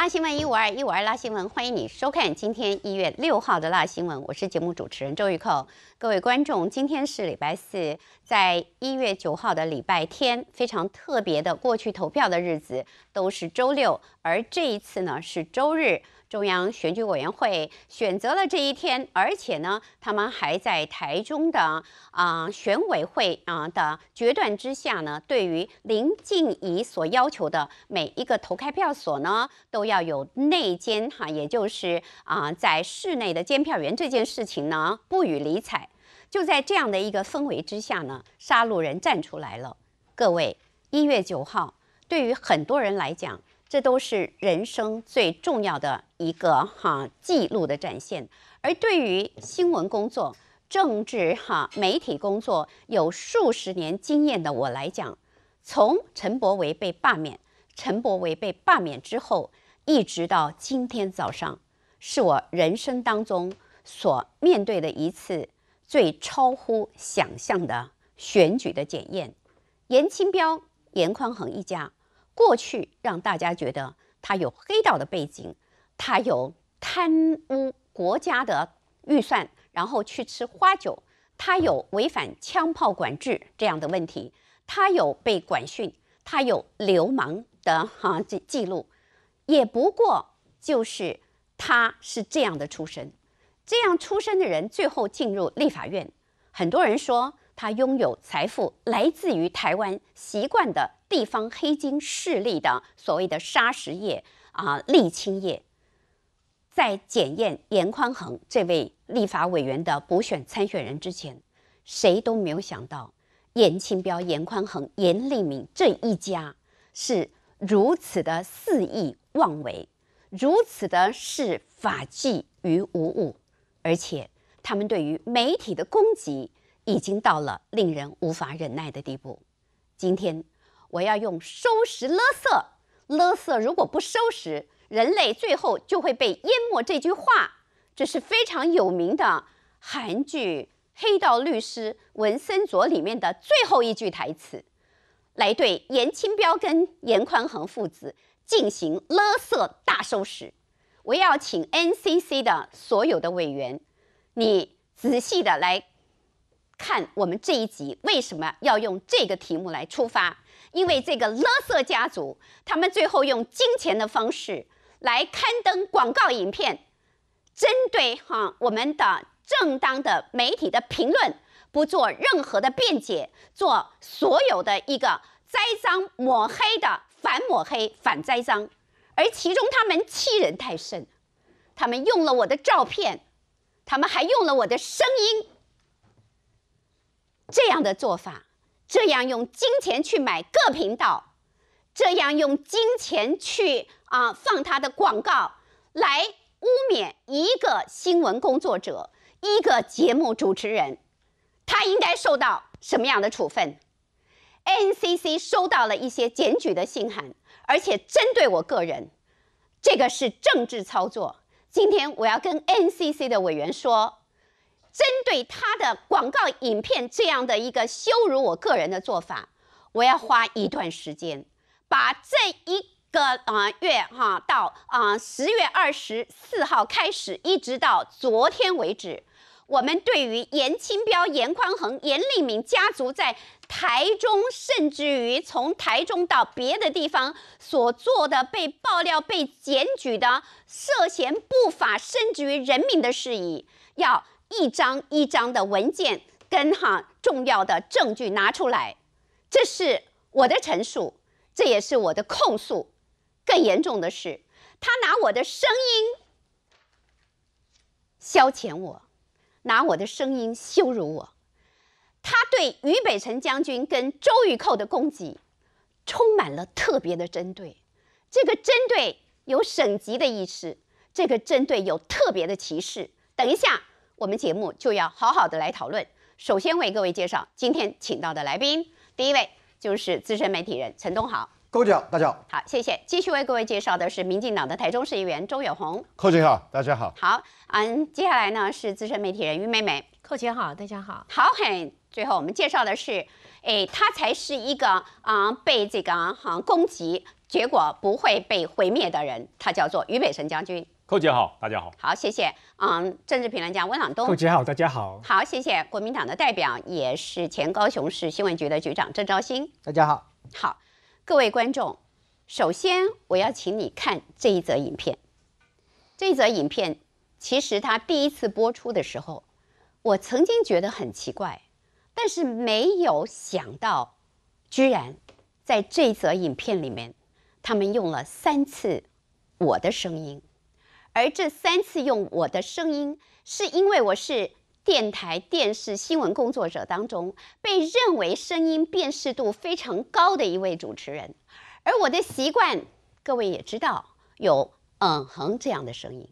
拉新闻一五二一五二拉新闻，欢迎你收看今天一月六号的拉新闻，我是节目主持人周玉蔻。各位观众，今天是礼拜四，在一月九号的礼拜天，非常特别的过去投票的日子都是周六，而这一次呢是周日。中央选举委员会选择了这一天，而且呢，他们还在台中的啊选委会啊的决断之下呢，对于林静怡所要求的每一个投开票所呢，都要有内监哈，也就是啊在室内的监票员这件事情呢，不予理睬。就在这样的一个氛围之下呢，杀戮人站出来了。各位，一月九号对于很多人来讲。这都是人生最重要的一个哈记录的展现。而对于新闻工作、政治哈媒体工作有数十年经验的我来讲，从陈伯维被罢免，陈伯维被罢免之后，一直到今天早上，是我人生当中所面对的一次最超乎想象的选举的检验。严钦标、严匡衡一家。过去让大家觉得他有黑道的背景，他有贪污国家的预算，然后去吃花酒，他有违反枪炮管制这样的问题，他有被管训，他有流氓的哈记记录，也不过就是他是这样的出身，这样出身的人最后进入立法院，很多人说。他拥有财富，来自于台湾习惯的地方黑金势力的所谓的砂石业啊、沥青业。在检验严宽恒这位立法委员的补选参选人之前，谁都没有想到严钦标、严宽恒、严立敏这一家是如此的肆意妄为，如此的视法纪于无物，而且他们对于媒体的攻击。已经到了令人无法忍耐的地步。今天，我要用“收拾垃圾，垃圾如果不收拾，人类最后就会被淹没”这句话，这是非常有名的韩剧《黑道律师文森佐》里面的最后一句台词，来对严清标跟严宽恒父子进行垃圾大收拾。我要请 NCC 的所有的委员，你仔细的来。看我们这一集为什么要用这个题目来出发？因为这个勒瑟家族，他们最后用金钱的方式来刊登广告影片，针对哈我们的正当的媒体的评论，不做任何的辩解，做所有的一个栽赃抹黑的反抹黑反栽赃，而其中他们欺人太甚，他们用了我的照片，他们还用了我的声音。这样的做法，这样用金钱去买各频道，这样用金钱去啊放他的广告来污蔑一个新闻工作者、一个节目主持人，他应该受到什么样的处分？NCC 收到了一些检举的信函，而且针对我个人，这个是政治操作。今天我要跟 NCC 的委员说。针对他的广告影片这样的一个羞辱我个人的做法，我要花一段时间，把这一个啊月哈到啊十月二十四号开始，一直到昨天为止，我们对于严清标、严宽恒、严立敏家族在台中，甚至于从台中到别的地方所做的被爆料、被检举的涉嫌不法，甚至于人民的事宜，要。一张一张的文件跟哈重要的证据拿出来，这是我的陈述，这也是我的控诉。更严重的是，他拿我的声音消遣我，拿我的声音羞辱我。他对俞北辰将军跟周玉蔻的攻击，充满了特别的针对。这个针对有省级的意思，这个针对有特别的歧视。等一下。我们节目就要好好的来讨论。首先为各位介绍今天请到的来宾，第一位就是资深媒体人陈东豪，各姐好，大家好，谢谢。继续为各位介绍的是民进党的台中市议员周远虹，寇姐好，大家好。好，嗯，接下来呢是资深媒体人于美美，寇姐好，大家好。好很，最后我们介绍的是，哎，他才是一个，嗯，被这个，嗯，攻击结果不会被毁灭的人，他叫做于北辰将军。寇姐好，大家好。好，谢谢。嗯，政治评论家温朗东。寇姐好，大家好。好，谢谢国民党的代表，也是前高雄市新闻局的局长郑昭兴。大家好。好，各位观众，首先我要请你看这一则影片。这一则影片其实它第一次播出的时候，我曾经觉得很奇怪，但是没有想到，居然在这则影片里面，他们用了三次我的声音。而这三次用我的声音，是因为我是电台、电视新闻工作者当中被认为声音辨识度非常高的一位主持人。而我的习惯，各位也知道，有嗯哼这样的声音。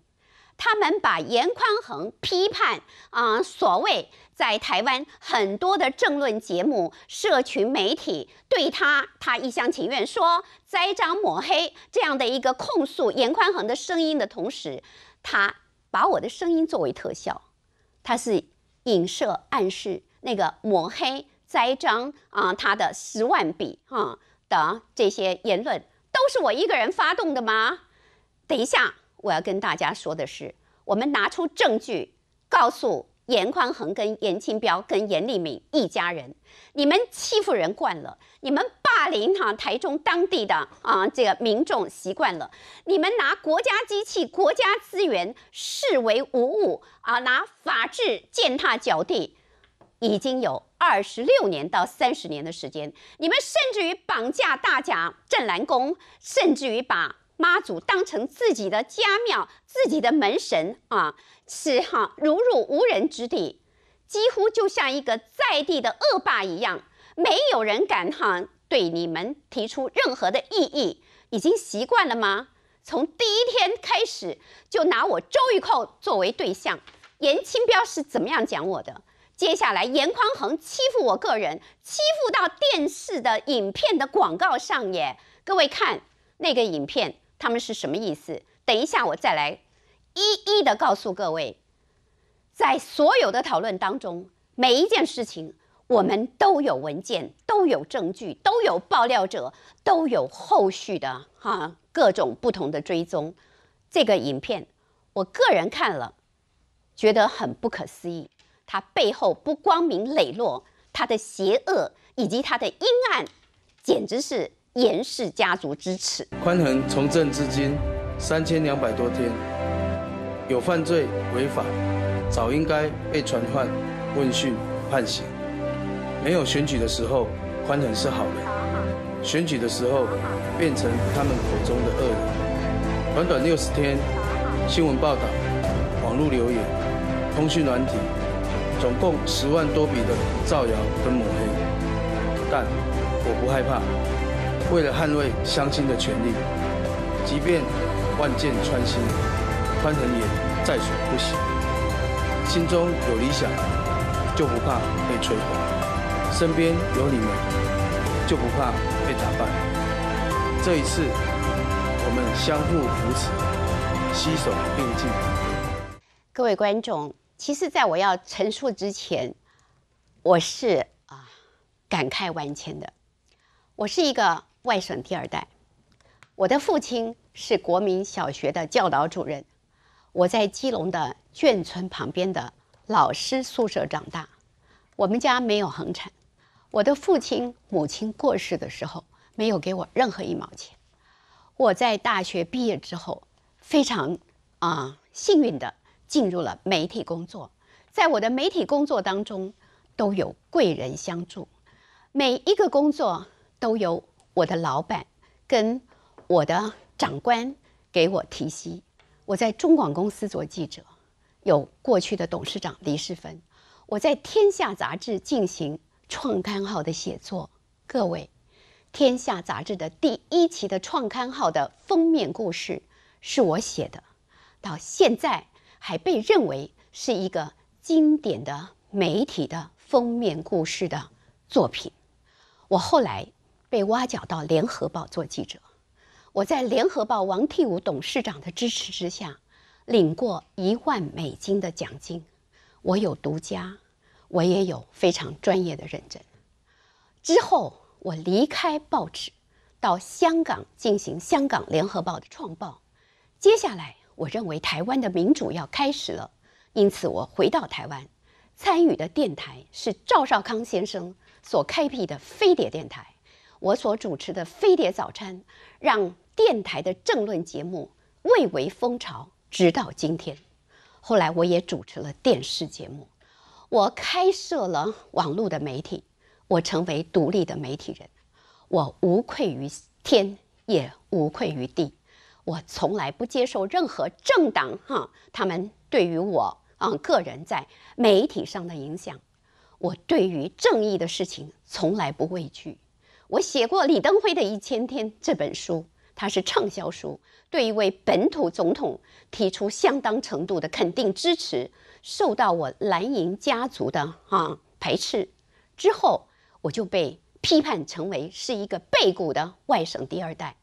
他们把严宽恒批判啊，所谓在台湾很多的政论节目、社群媒体对他，他一厢情愿说栽赃抹黑这样的一个控诉严宽恒的声音的同时，他把我的声音作为特效，他是影射暗示那个抹黑、栽赃啊，他的十万笔哈的这些言论都是我一个人发动的吗？等一下。我要跟大家说的是，我们拿出证据，告诉严宽恒、跟严清标、跟严立敏一家人，你们欺负人惯了，你们霸凌哈台中当地的啊这个民众习惯了，你们拿国家机器、国家资源视为无物啊，拿法治践踏脚地，已经有二十六年到三十年的时间，你们甚至于绑架大甲镇澜宫，甚至于把。妈祖当成自己的家庙、自己的门神啊，此哈如入无人之地，几乎就像一个在地的恶霸一样，没有人敢哈对你们提出任何的异议，已经习惯了吗？从第一天开始就拿我周玉蔻作为对象，严清标是怎么样讲我的？接下来严宽衡欺负我个人，欺负到电视的影片的广告上耶！各位看那个影片。他们是什么意思？等一下，我再来一一的告诉各位。在所有的讨论当中，每一件事情我们都有文件，都有证据，都有爆料者，都有后续的哈各种不同的追踪。这个影片，我个人看了，觉得很不可思议。它背后不光明磊落，它的邪恶以及它的阴暗，简直是。严氏家族支持。宽恒从政至今三千两百多天，有犯罪违法，早应该被传唤、问讯、判刑。没有选举的时候，宽恒是好人；选举的时候，变成他们口中的恶人。短短六十天，新闻报道、网络留言、通讯软体，总共十万多笔的造谣跟抹黑，但我不害怕。为了捍卫乡亲的权利，即便万箭穿心，潘腾也在所不惜。心中有理想，就不怕被摧毁；身边有你们，就不怕被打败。这一次，我们相互扶持，携手并进。各位观众，其实在我要陈述之前，我是啊感慨万千的。我是一个。外省第二代，我的父亲是国民小学的教导主任，我在基隆的眷村旁边的老师宿舍长大。我们家没有横产，我的父亲母亲过世的时候没有给我任何一毛钱。我在大学毕业之后，非常啊幸运的进入了媒体工作，在我的媒体工作当中都有贵人相助，每一个工作都有。我的老板跟我的长官给我提息。我在中广公司做记者，有过去的董事长李世芬。我在《天下》杂志进行创刊号的写作。各位，《天下》杂志的第一期的创刊号的封面故事是我写的，到现在还被认为是一个经典的媒体的封面故事的作品。我后来。被挖角到《联合报》做记者，我在《联合报》王替武董事长的支持之下，领过一万美金的奖金。我有独家，我也有非常专业的认证。之后我离开报纸，到香港进行《香港联合报》的创报。接下来，我认为台湾的民主要开始了，因此我回到台湾，参与的电台是赵少康先生所开辟的飞碟电台。我所主持的《飞碟早餐》让电台的政论节目蔚为风潮，直到今天。后来我也主持了电视节目，我开设了网络的媒体，我成为独立的媒体人，我无愧于天，也无愧于地。我从来不接受任何政党哈，他们对于我啊个人在媒体上的影响，我对于正义的事情从来不畏惧。我写过李登辉的一千天这本书，它是畅销书，对一位本土总统提出相当程度的肯定支持，受到我蓝营家族的啊排斥之后，我就被批判成为是一个被骨的外省第二代，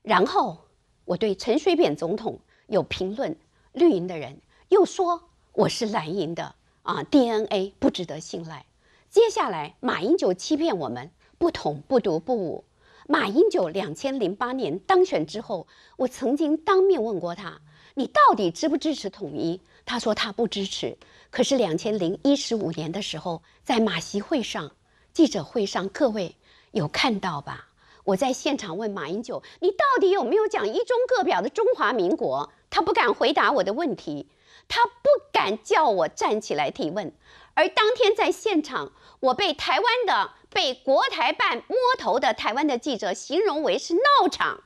然后我对陈水扁总统有评论，绿营的人又说我是蓝营的啊 DNA 不值得信赖，接下来马英九欺骗我们。不统不独不武。马英九两千零八年当选之后，我曾经当面问过他：“你到底支不支持统一？”他说他不支持。可是两千零一十五年的时候，在马席会上、记者会上，各位有看到吧？我在现场问马英九：“你到底有没有讲一中各表的中华民国？”他不敢回答我的问题，他不敢叫我站起来提问。而当天在现场，我被台湾的。被国台办摸头的台湾的记者形容为是闹场，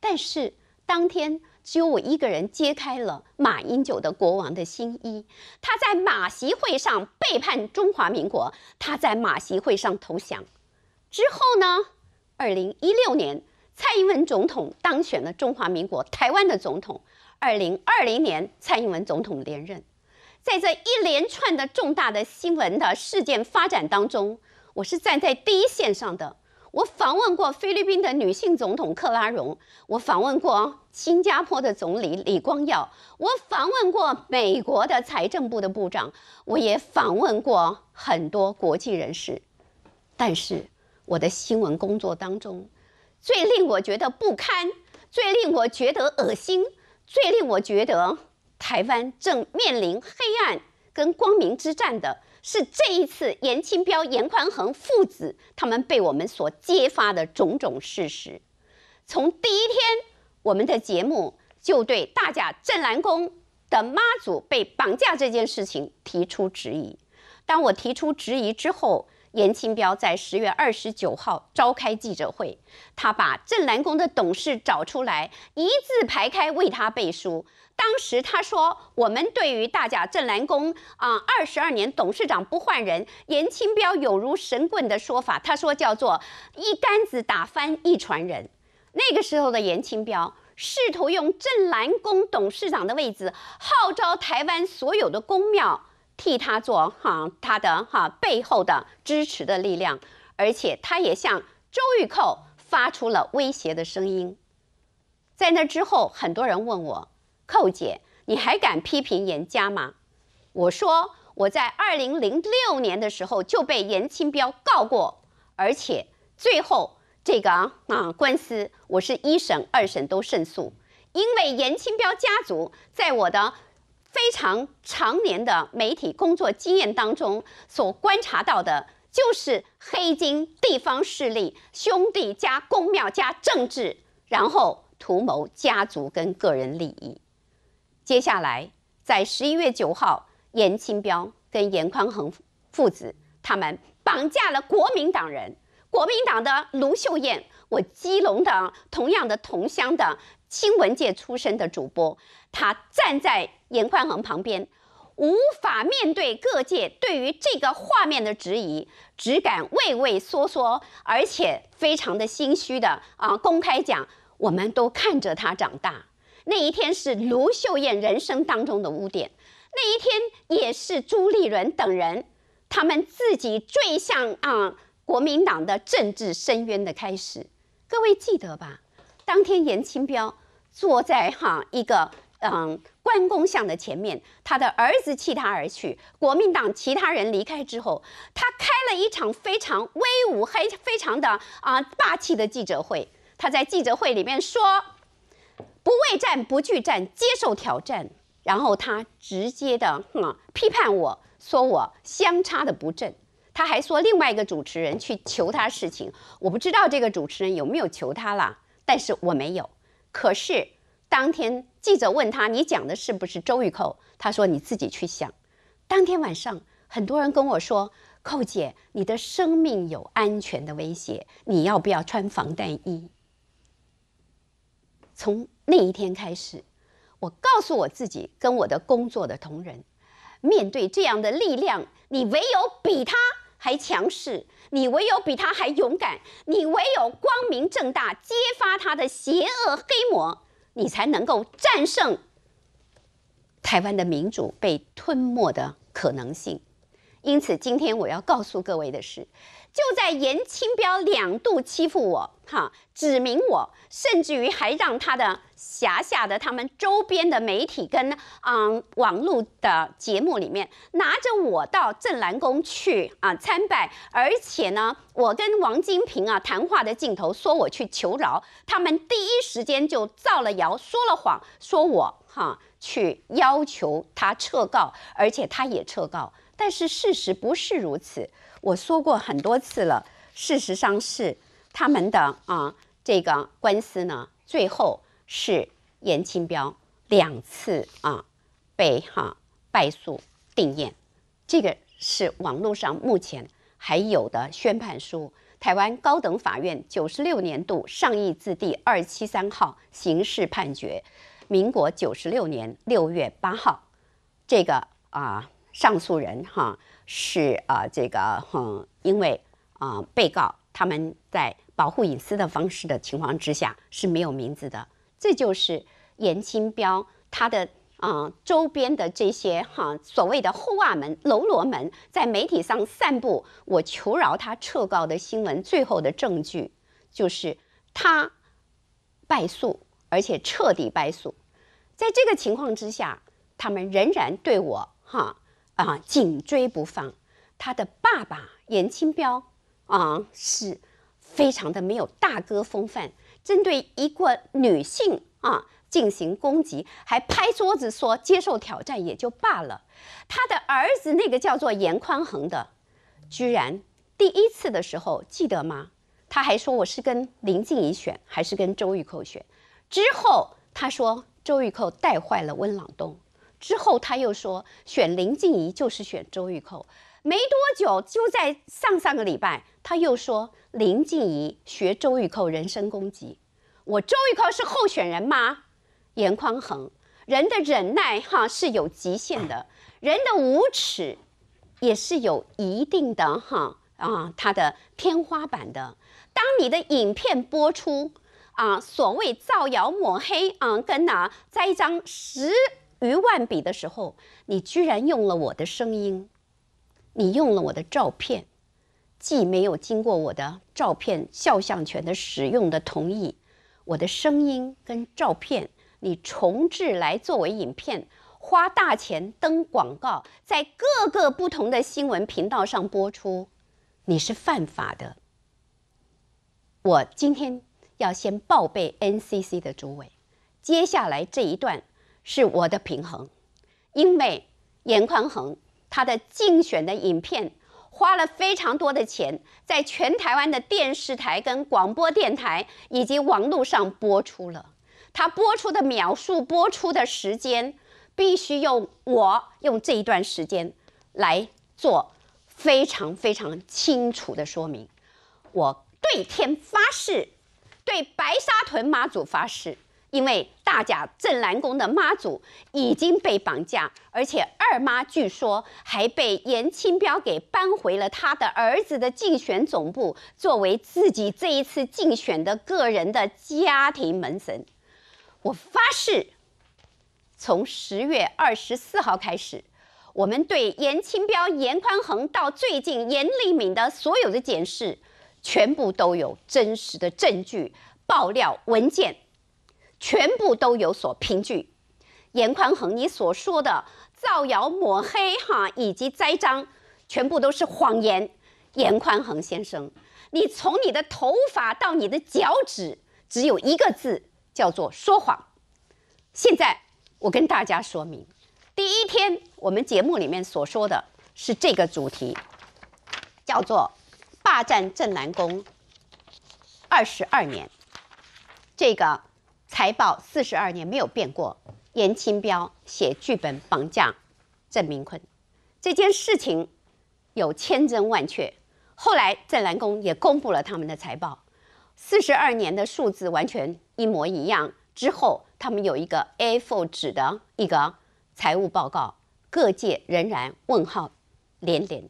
但是当天只有我一个人揭开了马英九的国王的新衣。他在马席会上背叛中华民国，他在马席会上投降。之后呢？二零一六年，蔡英文总统当选了中华民国台湾的总统。二零二零年，蔡英文总统连任。在这一连串的重大的新闻的事件发展当中。我是站在第一线上的，我访问过菲律宾的女性总统克拉荣，我访问过新加坡的总理李光耀，我访问过美国的财政部的部长，我也访问过很多国际人士，但是我的新闻工作当中，最令我觉得不堪，最令我觉得恶心，最令我觉得台湾正面临黑暗跟光明之战的。是这一次，严钦标、严宽恒父子他们被我们所揭发的种种事实，从第一天我们的节目就对大甲镇澜宫的妈祖被绑架这件事情提出质疑。当我提出质疑之后，严清标在十月二十九号召开记者会，他把正蓝宫的董事找出来一字排开为他背书。当时他说：“我们对于大家镇蓝宫啊二十二年董事长不换人，严清标有如神棍的说法。”他说：“叫做一竿子打翻一船人。”那个时候的严清标试图用镇蓝宫董事长的位置号召台湾所有的公庙。替他做哈，他的哈背后的支持的力量，而且他也向周玉蔻发出了威胁的声音。在那之后，很多人问我，寇姐，你还敢批评严家吗？我说我在二零零六年的时候就被严清标告过，而且最后这个啊官司，我是一审、二审都胜诉，因为严清标家族在我的。非常常年的媒体工作经验当中所观察到的，就是黑金、地方势力、兄弟加公庙加政治，然后图谋家族跟个人利益。接下来，在十一月九号，严清彪跟严宽恒父子他们绑架了国民党人，国民党的卢秀燕，我基隆的同样的同乡的新闻界出身的主播，他站在。严宽恒旁边，无法面对各界对于这个画面的质疑，只敢畏畏缩缩，而且非常的心虚的啊！公开讲，我们都看着他长大。那一天是卢秀燕人生当中的污点，那一天也是朱立伦等人他们自己坠向啊国民党的政治深渊的开始。各位记得吧？当天严清标坐在哈一个。嗯，关公像的前面，他的儿子弃他而去。国民党其他人离开之后，他开了一场非常威武、还非常的啊霸气的记者会。他在记者会里面说：“不畏战，不惧战，接受挑战。”然后他直接的批判我说我相差的不正。他还说另外一个主持人去求他事情，我不知道这个主持人有没有求他了，但是我没有。可是。当天记者问他：“你讲的是不是周玉蔻？”他说：“你自己去想。”当天晚上，很多人跟我说：“寇姐，你的生命有安全的威胁，你要不要穿防弹衣？”从那一天开始，我告诉我自己跟我的工作的同仁，面对这样的力量，你唯有比他还强势，你唯有比他还勇敢，你唯有光明正大揭发他的邪恶黑魔。你才能够战胜台湾的民主被吞没的可能性。因此，今天我要告诉各位的是，就在严清标两度欺负我。哈，指名我，甚至于还让他的辖下的他们周边的媒体跟嗯网络的节目里面拿着我到镇南宫去啊参拜，而且呢，我跟王金平啊谈话的镜头说我去求饶，他们第一时间就造了谣，说了谎，说我哈去要求他撤告，而且他也撤告，但是事实不是如此。我说过很多次了，事实上是。他们的啊这个官司呢，最后是严钦彪两次啊被哈败诉定验，这个是网络上目前还有的宣判书。台湾高等法院九十六年度上议字第二七三号刑事判决，民国九十六年六月八号，这个啊上诉人哈是啊这个嗯因为啊被告他们在。保护隐私的方式的情况之下是没有名字的，这就是严清标他的啊周边的这些哈所谓的后袜们喽罗们在媒体上散布我求饶他撤告的新闻，最后的证据就是他败诉，而且彻底败诉。在这个情况之下，他们仍然对我哈啊紧追不放。他的爸爸严清标啊是。非常的没有大哥风范，针对一个女性啊进行攻击，还拍桌子说接受挑战也就罢了。他的儿子那个叫做严宽恒的，居然第一次的时候记得吗？他还说我是跟林静怡选还是跟周玉蔻选。之后他说周玉蔻带坏了温朗东，之后他又说选林静怡就是选周玉蔻。没多久，就在上上个礼拜，他又说林静怡学周玉蔻人身攻击。我周玉蔻是候选人吗？严宽衡，人的忍耐哈是有极限的，人的无耻也是有一定的哈啊，它的天花板的。当你的影片播出啊，所谓造谣抹黑啊，跟哪在一张十余万笔的时候，你居然用了我的声音。你用了我的照片，既没有经过我的照片肖像权的使用的同意，我的声音跟照片你重置来作为影片，花大钱登广告，在各个不同的新闻频道上播出，你是犯法的。我今天要先报备 NCC 的主委，接下来这一段是我的平衡，因为严宽恒他的竞选的影片花了非常多的钱，在全台湾的电视台、跟广播电台以及网络上播出了。他播出的描述、播出的时间，必须用我用这一段时间来做非常非常清楚的说明。我对天发誓，对白沙屯妈祖发誓。因为大甲镇澜宫的妈祖已经被绑架，而且二妈据说还被严清标给搬回了他的儿子的竞选总部，作为自己这一次竞选的个人的家庭门神。我发誓，从十月二十四号开始，我们对严清标、严宽恒到最近严立敏的所有的检视，全部都有真实的证据爆料文件。全部都有所凭据，严宽恒，你所说的造谣抹黑哈，以及栽赃，全部都是谎言。严宽恒先生，你从你的头发到你的脚趾，只有一个字，叫做说谎。现在我跟大家说明，第一天我们节目里面所说的是这个主题，叫做霸占正南宫二十二年，这个。财报四十二年没有变过。严钦标写剧本绑架郑明坤这件事情有千真万确。后来郑南宫也公布了他们的财报，四十二年的数字完全一模一样。之后他们有一个 A4 纸的一个财务报告，各界仍然问号连连。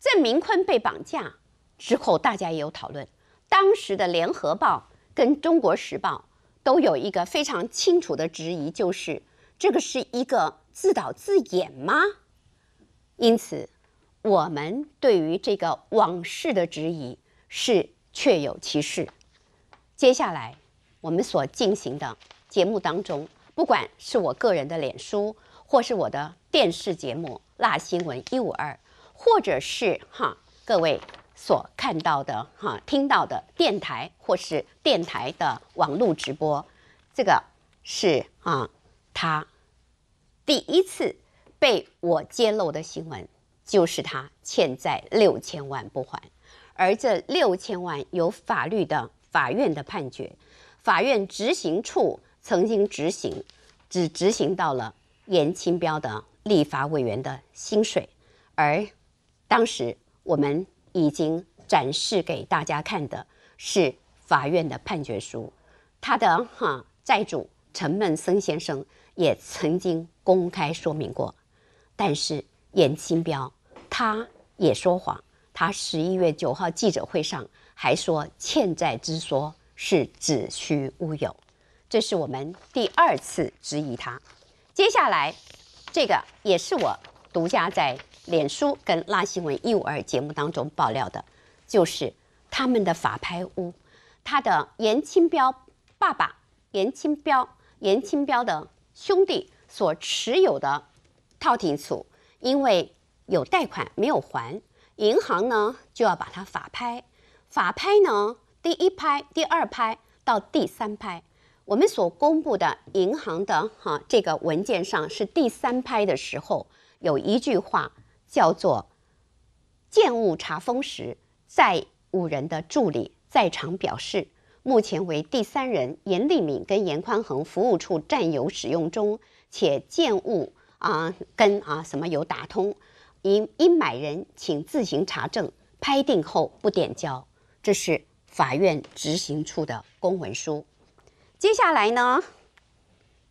郑明坤被绑架之后，大家也有讨论。当时的《联合报》跟《中国时报》。都有一个非常清楚的质疑，就是这个是一个自导自演吗？因此，我们对于这个往事的质疑是确有其事。接下来，我们所进行的节目当中，不管是我个人的脸书，或是我的电视节目《辣新闻一五二》，或者是哈各位。所看到的哈，听到的电台或是电台的网络直播，这个是啊，他第一次被我揭露的新闻就是他欠债六千万不还，而这六千万有法律的法院的判决，法院执行处曾经执行，只执行到了严钦标的立法委员的薪水，而当时我们。已经展示给大家看的是法院的判决书，他的哈债主陈梦森先生也曾经公开说明过，但是严清彪他也说谎，他十一月九号记者会上还说欠债之说是子虚乌有，这是我们第二次质疑他，接下来这个也是我独家在。脸书跟拉新闻一五二节目当中爆料的，就是他们的法拍屋，他的严清标爸爸、严清标、严清标的兄弟所持有的套型组，因为有贷款没有还，银行呢就要把它法拍。法拍呢，第一拍、第二拍到第三拍，我们所公布的银行的哈这个文件上是第三拍的时候有一句话。叫做，建物查封时，债务人的助理在场表示，目前为第三人严立敏跟严宽恒服务处占有使用中，且建物啊跟啊什么有打通，应应买人请自行查证，拍定后不点交。这是法院执行处的公文书。接下来呢，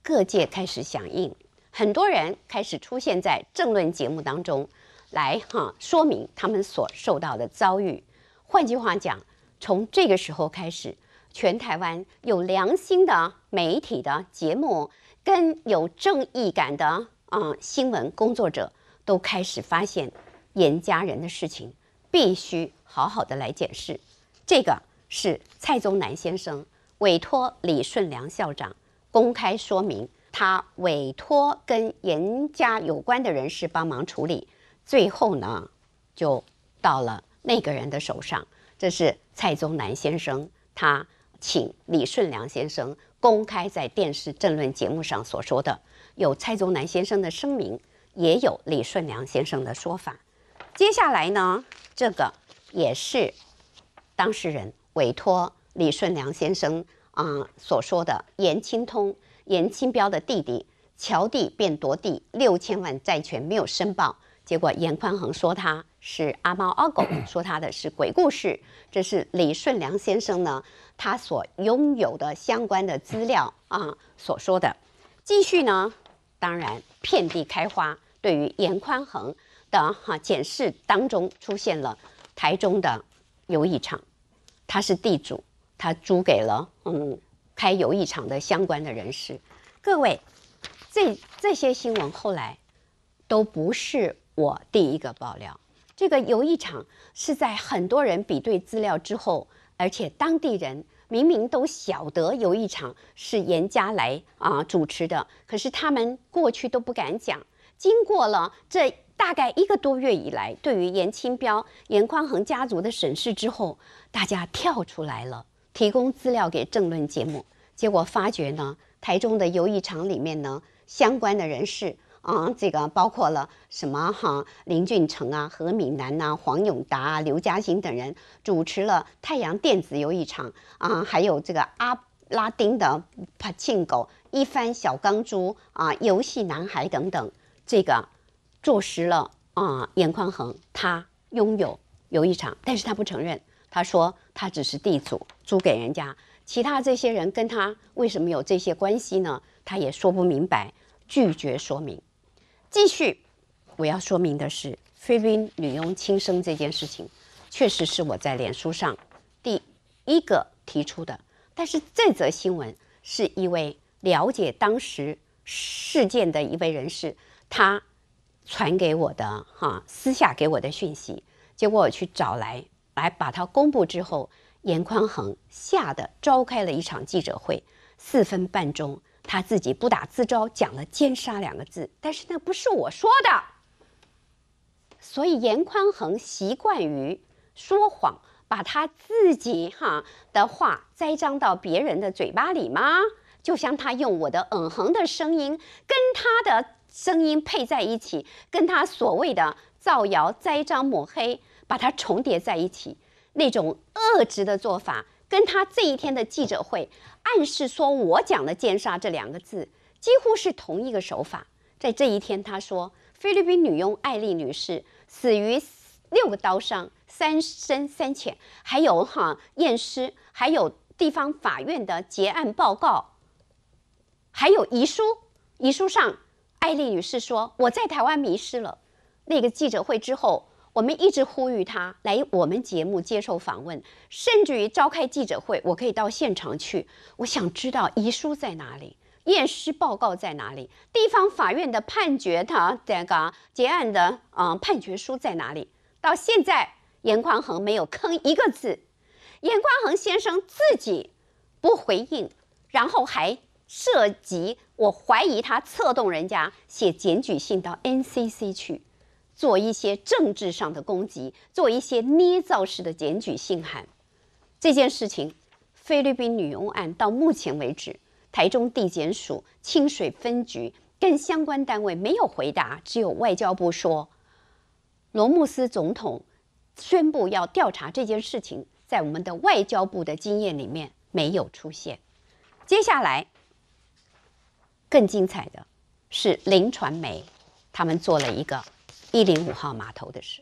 各界开始响应，很多人开始出现在政论节目当中。来哈说明他们所受到的遭遇。换句话讲，从这个时候开始，全台湾有良心的媒体的节目跟有正义感的啊新闻工作者都开始发现严家人的事情必须好好的来解释。这个是蔡宗南先生委托李顺良校长公开说明，他委托跟严家有关的人士帮忙处理。最后呢，就到了那个人的手上。这是蔡宗南先生，他请李顺良先生公开在电视政论节目上所说的。有蔡宗南先生的声明，也有李顺良先生的说法。接下来呢，这个也是当事人委托李顺良先生啊所说的。严清通、严清标的弟弟乔弟变夺弟六千万债权没有申报。结果严宽恒说他是阿猫阿狗，说他的是鬼故事。这是李顺良先生呢，他所拥有的相关的资料啊所说的。继续呢，当然遍地开花。对于严宽恒的哈检视当中出现了台中的游艺场，他是地主，他租给了嗯开游艺场的相关的人士。各位，这这些新闻后来都不是。我第一个爆料，这个游艺场是在很多人比对资料之后，而且当地人明明都晓得游艺场是严家来啊主持的，可是他们过去都不敢讲。经过了这大概一个多月以来，对于严清标、严宽恒家族的审视之后，大家跳出来了，提供资料给政论节目，结果发觉呢，台中的游艺场里面呢，相关的人士。啊，这个包括了什么哈？林俊成啊、何敏南呐、黄永达、啊、刘嘉欣等人主持了《太阳电子》游艺场啊，还有这个阿拉丁的《帕庆狗》、一番小钢珠啊、游戏男孩等等，这个坐实了啊，严宽恒他拥有游艺场，但是他不承认，他说他只是地主，租给人家。其他这些人跟他为什么有这些关系呢？他也说不明白，拒绝说明。继续，我要说明的是，菲律宾女佣轻生这件事情，确实是我在脸书上第一个提出的。但是这则新闻是一位了解当时事件的一位人士，他传给我的，哈，私下给我的讯息。结果我去找来，来把它公布之后，严宽恒吓得召开了一场记者会，四分半钟。他自己不打自招，讲了“奸杀”两个字，但是那不是我说的。所以严宽恒习惯于说谎，把他自己哈的话栽赃到别人的嘴巴里吗？就像他用我的嗯哼的声音跟他的声音配在一起，跟他所谓的造谣栽赃抹黑，把它重叠在一起，那种恶质的做法，跟他这一天的记者会。暗示说，我讲的“奸杀”这两个字，几乎是同一个手法。在这一天，他说，菲律宾女佣艾丽女士死于六个刀伤，三深三浅，还有哈验尸，还有地方法院的结案报告，还有遗书。遗书上，艾丽女士说：“我在台湾迷失了。”那个记者会之后。我们一直呼吁他来我们节目接受访问，甚至于召开记者会，我可以到现场去。我想知道遗书在哪里，验尸报告在哪里，地方法院的判决，他这个结案的啊判决书在哪里？到现在，严匡衡没有吭一个字。严匡衡先生自己不回应，然后还涉及我怀疑他策动人家写检举信到 NCC 去。做一些政治上的攻击，做一些捏造式的检举信函。这件事情，菲律宾女佣案到目前为止，台中地检署清水分局跟相关单位没有回答，只有外交部说，罗穆斯总统宣布要调查这件事情，在我们的外交部的经验里面没有出现。接下来更精彩的是林传媒，他们做了一个。一零五号码头的事，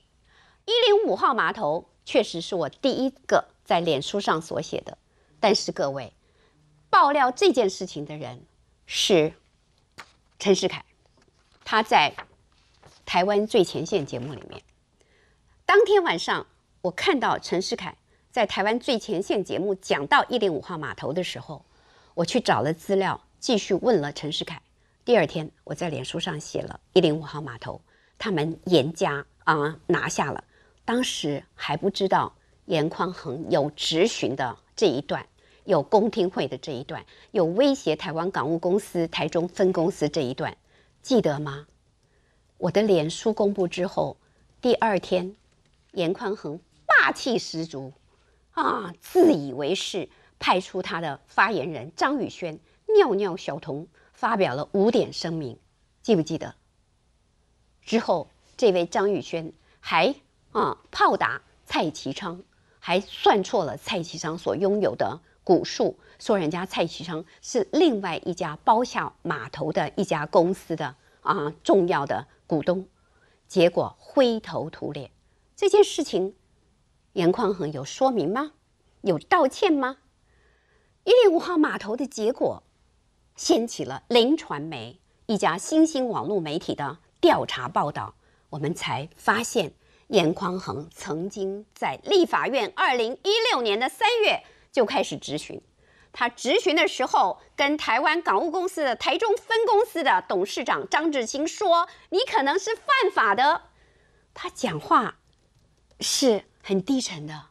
一零五号码头确实是我第一个在脸书上所写的。但是各位，爆料这件事情的人是陈世凯，他在台湾最前线节目里面。当天晚上，我看到陈世凯在台湾最前线节目讲到一零五号码头的时候，我去找了资料，继续问了陈世凯。第二天，我在脸书上写了一零五号码头。他们严家啊拿下了，当时还不知道严宽衡有质询的这一段，有公听会的这一段，有威胁台湾港务公司台中分公司这一段，记得吗？我的脸书公布之后，第二天，严宽恒霸气十足啊，自以为是，派出他的发言人张宇轩尿尿小童发表了五点声明，记不记得？之后，这位张玉轩还啊炮打蔡其昌，还算错了蔡其昌所拥有的股数，说人家蔡其昌是另外一家包下码头的一家公司的啊重要的股东，结果灰头土脸。这件事情，严宽衡有说明吗？有道歉吗？一零五号码头的结果，掀起了零传媒一家新兴网络媒体的。调查报道，我们才发现严宽衡曾经在立法院二零一六年的三月就开始质询，他质询的时候跟台湾港务公司的台中分公司的董事长张志清说：“你可能是犯法的。”他讲话是很低沉的，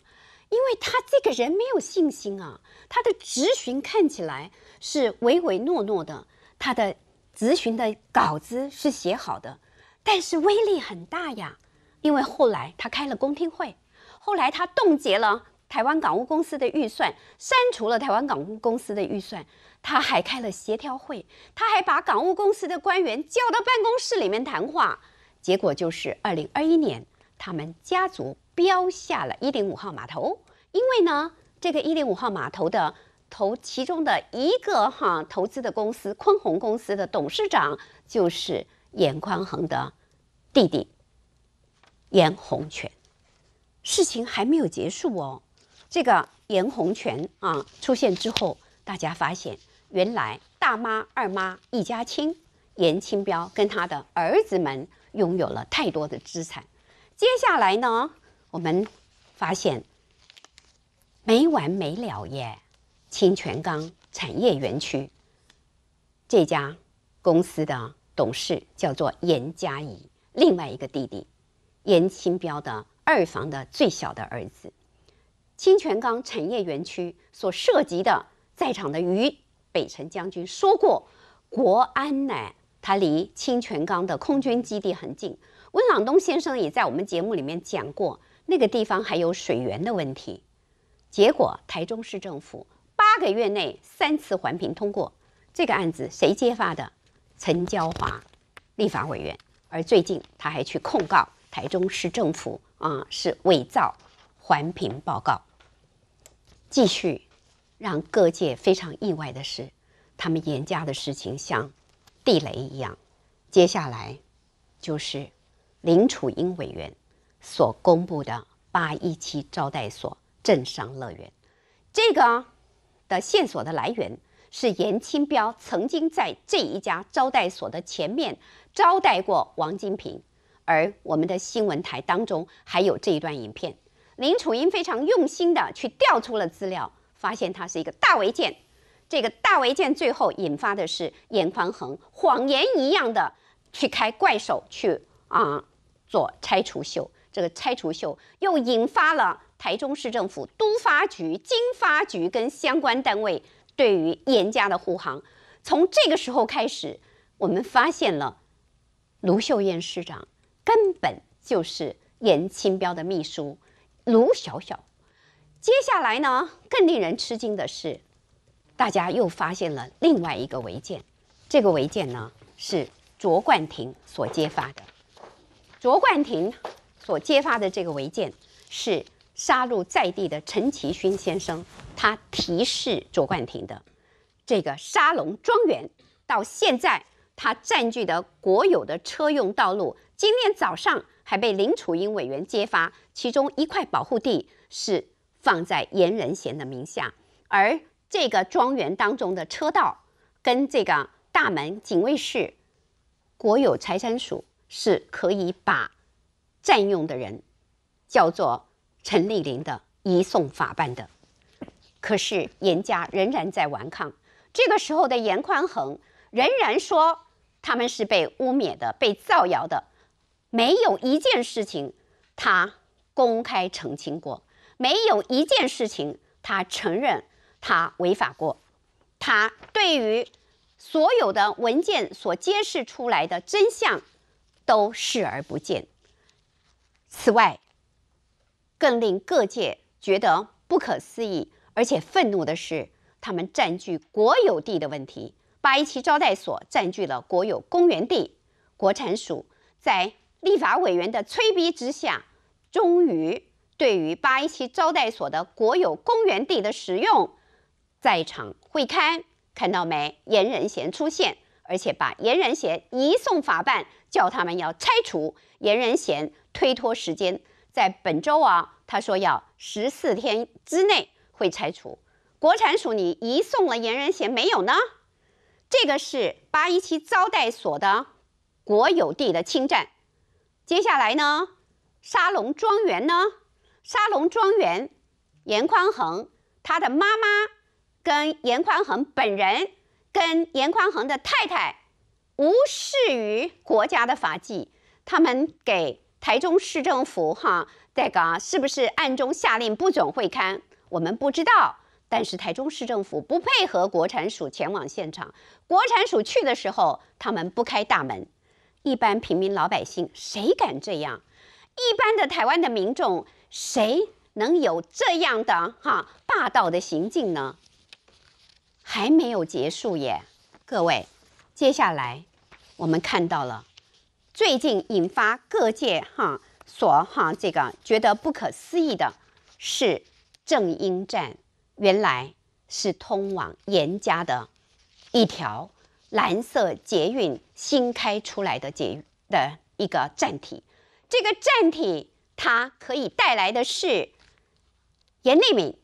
因为他这个人没有信心啊。他的质询看起来是唯唯诺诺的，他的。咨询的稿子是写好的，但是威力很大呀。因为后来他开了公听会，后来他冻结了台湾港务公司的预算，删除了台湾港务公司的预算，他还开了协调会，他还把港务公司的官员叫到办公室里面谈话。结果就是二零二一年，他们家族标下了一零五号码头，因为呢，这个一零五号码头的。投其中的一个哈投资的公司坤宏公司的董事长就是严宽恒的弟弟严洪泉。事情还没有结束哦，这个严洪泉啊出现之后，大家发现原来大妈二妈一家亲，严清标跟他的儿子们拥有了太多的资产。接下来呢，我们发现没完没了耶。清泉岗产业园区这家公司的董事叫做严佳怡，另外一个弟弟严清标的二房的最小的儿子。清泉岗产业园区所涉及的，在场的于北辰将军说过，国安呢，他离清泉岗的空军基地很近。温朗东先生也在我们节目里面讲过，那个地方还有水源的问题。结果台中市政府。八个月内三次环评通过，这个案子谁揭发的？陈娇华，立法委员。而最近他还去控告台中市政府啊，是伪造环评报告。继续让各界非常意外的是，他们严家的事情像地雷一样。接下来就是林楚英委员所公布的八一七招待所镇上乐园，这个。的线索的来源是严清标曾经在这一家招待所的前面招待过王金平，而我们的新闻台当中还有这一段影片，林楚英非常用心的去调出了资料，发现它是一个大违建，这个大违建最后引发的是严宽恒谎言一样的去开怪手去啊做拆除秀，这个拆除秀又引发了。台中市政府都发局、经发局跟相关单位对于严家的护航。从这个时候开始，我们发现了卢秀燕市长根本就是严清标的秘书卢小小。接下来呢，更令人吃惊的是，大家又发现了另外一个违建。这个违建呢，是卓冠廷所揭发的。卓冠廷所揭发的这个违建是。杀入在地的陈其勋先生，他提示卓冠廷的这个沙龙庄园，到现在他占据的国有的车用道路，今天早上还被林楚英委员揭发，其中一块保护地是放在严仁贤的名下，而这个庄园当中的车道跟这个大门警卫室，国有财产署是可以把占用的人叫做。陈丽玲的移送法办的，可是严家仍然在顽抗。这个时候的严宽恒仍然说他们是被污蔑的、被造谣的，没有一件事情他公开澄清过，没有一件事情他承认他违法过，他对于所有的文件所揭示出来的真相都视而不见。此外。更令各界觉得不可思议，而且愤怒的是，他们占据国有地的问题。八一七招待所占据了国有公园地，国产署在立法委员的催逼之下，终于对于八一七招待所的国有公园地的使用，在场会刊看到没？严仁贤出现，而且把严仁贤移送法办，叫他们要拆除。严仁贤推脱时间。在本周啊，他说要十四天之内会拆除。国产署，你移送了严仁贤没有呢？这个是八一七招待所的国有地的侵占。接下来呢，沙龙庄园呢？沙龙庄园，严宽恒他的妈妈跟严宽恒本人跟严宽恒的太太无视于国家的法纪，他们给。台中市政府哈，在讲是不是暗中下令不准会刊？我们不知道。但是台中市政府不配合国产署前往现场，国产署去的时候，他们不开大门。一般平民老百姓谁敢这样？一般的台湾的民众，谁能有这样的哈霸道的行径呢？还没有结束耶，各位，接下来我们看到了。最近引发各界哈所哈这个觉得不可思议的是正阴站，原来是通往严家的一条蓝色捷运新开出来的捷的一个站体，这个站体它可以带来的是严内敏、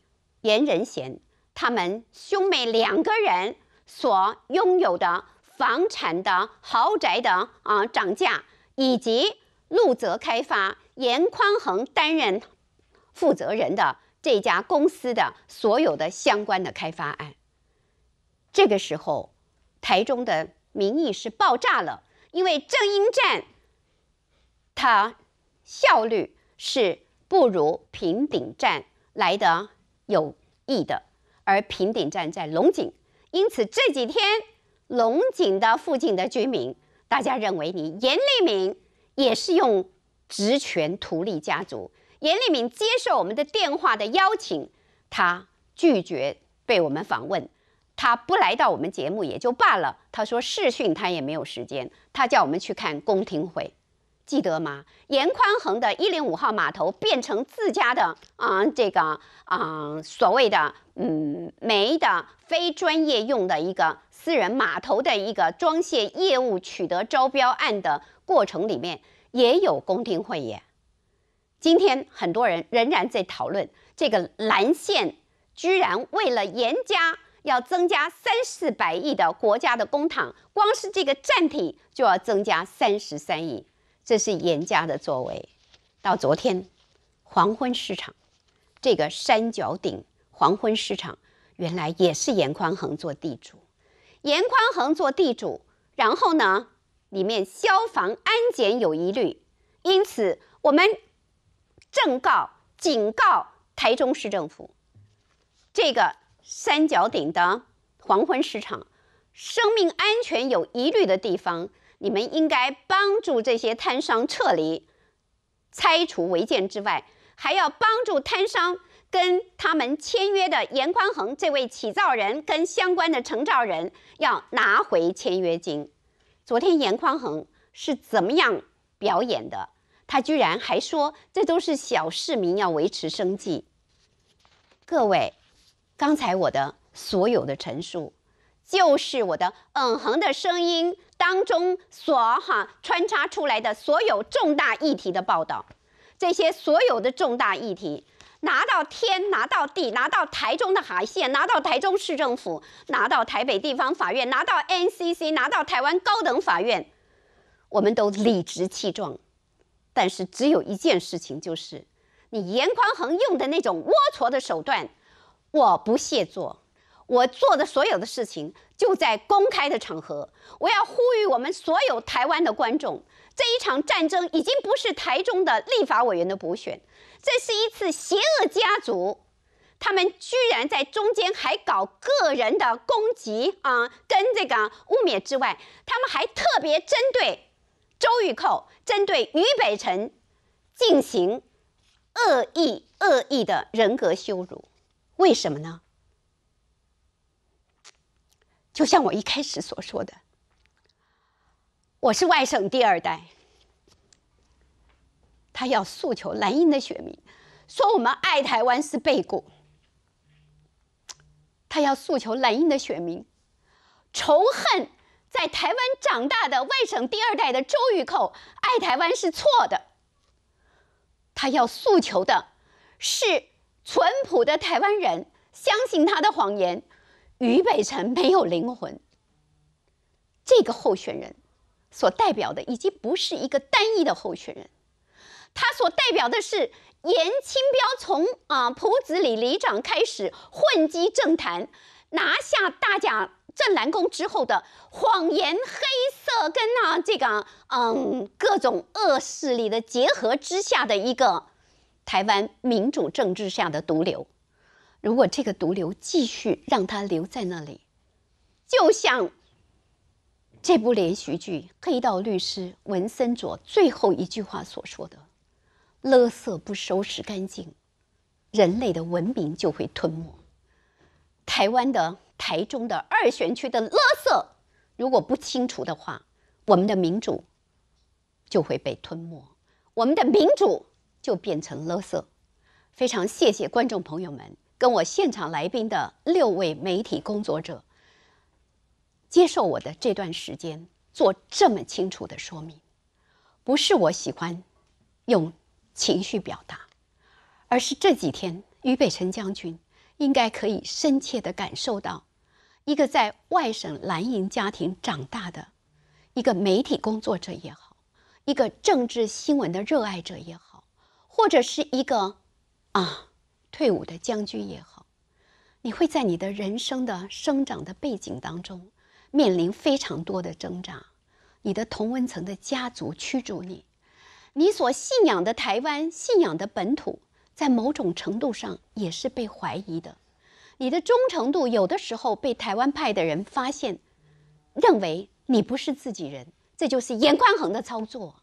严仁贤他们兄妹两个人所拥有的。房产的豪宅的啊涨价，以及陆泽开发严匡衡担任负责人的这家公司的所有的相关的开发案，这个时候，台中的民意是爆炸了，因为正英站它效率是不如平顶站来的有益的，而平顶站在龙井，因此这几天。龙井的附近的居民，大家认为你严丽敏也是用职权图利家族。严丽敏接受我们的电话的邀请，他拒绝被我们访问，他不来到我们节目也就罢了。他说试训他也没有时间，他叫我们去看宫廷会。记得吗？严宽恒的一零五号码头变成自家的啊，这个啊，所谓的嗯煤的非专业用的一个私人码头的一个装卸业务取得招标案的过程里面，也有公听会。耶。今天很多人仍然在讨论这个蓝线，居然为了严家要增加三四百亿的国家的公帑，光是这个站体就要增加三十三亿。这是严家的作为。到昨天，黄昏市场这个三角顶黄昏市场，原来也是严宽恒做地主。严宽恒做地主，然后呢，里面消防安检有疑虑，因此我们正告、警告台中市政府，这个三角顶的黄昏市场，生命安全有疑虑的地方。你们应该帮助这些摊商撤离、拆除违建之外，还要帮助摊商跟他们签约的严宽恒这位起造人跟相关的承造人要拿回签约金。昨天严宽恒是怎么样表演的？他居然还说这都是小市民要维持生计。各位，刚才我的所有的陈述就是我的嗯哼的声音。当中所哈穿插出来的所有重大议题的报道，这些所有的重大议题拿到天，拿到地，拿到台中的海线，拿到台中市政府，拿到台北地方法院，拿到 NCC，拿到台湾高等法院，我们都理直气壮。但是只有一件事情就是，你严宽恒用的那种龌龊的手段，我不屑做。我做的所有的事情就在公开的场合，我要呼吁我们所有台湾的观众，这一场战争已经不是台中的立法委员的补选，这是一次邪恶家族，他们居然在中间还搞个人的攻击啊，跟这个污蔑之外，他们还特别针对周玉蔻、针对于北辰进行恶意、恶意的人格羞辱，为什么呢？就像我一开始所说的，我是外省第二代。他要诉求蓝营的选民，说我们爱台湾是背骨。他要诉求蓝营的选民，仇恨在台湾长大的外省第二代的周玉蔻，爱台湾是错的。他要诉求的是淳朴的台湾人相信他的谎言。于北辰没有灵魂，这个候选人所代表的已经不是一个单一的候选人，他所代表的是严清标从啊埔子里里长开始混迹政坛，拿下大甲镇南宫之后的谎言、黑色跟啊这个嗯各种恶势力的结合之下的一个台湾民主政治下的毒瘤。如果这个毒瘤继续让它留在那里，就像这部连续剧《黑道律师》文森佐最后一句话所说的：“垃圾不收拾干净，人类的文明就会吞没。”台湾的台中的二选区的垃圾，如果不清除的话，我们的民主就会被吞没，我们的民主就变成垃圾。非常谢谢观众朋友们。跟我现场来宾的六位媒体工作者，接受我的这段时间做这么清楚的说明，不是我喜欢用情绪表达，而是这几天于北辰将军应该可以深切的感受到，一个在外省蓝营家庭长大的一个媒体工作者也好，一个政治新闻的热爱者也好，或者是一个啊。退伍的将军也好，你会在你的人生的生长的背景当中，面临非常多的挣扎。你的同温层的家族驱逐你，你所信仰的台湾信仰的本土，在某种程度上也是被怀疑的。你的忠诚度有的时候被台湾派的人发现，认为你不是自己人，这就是严宽恒的操作。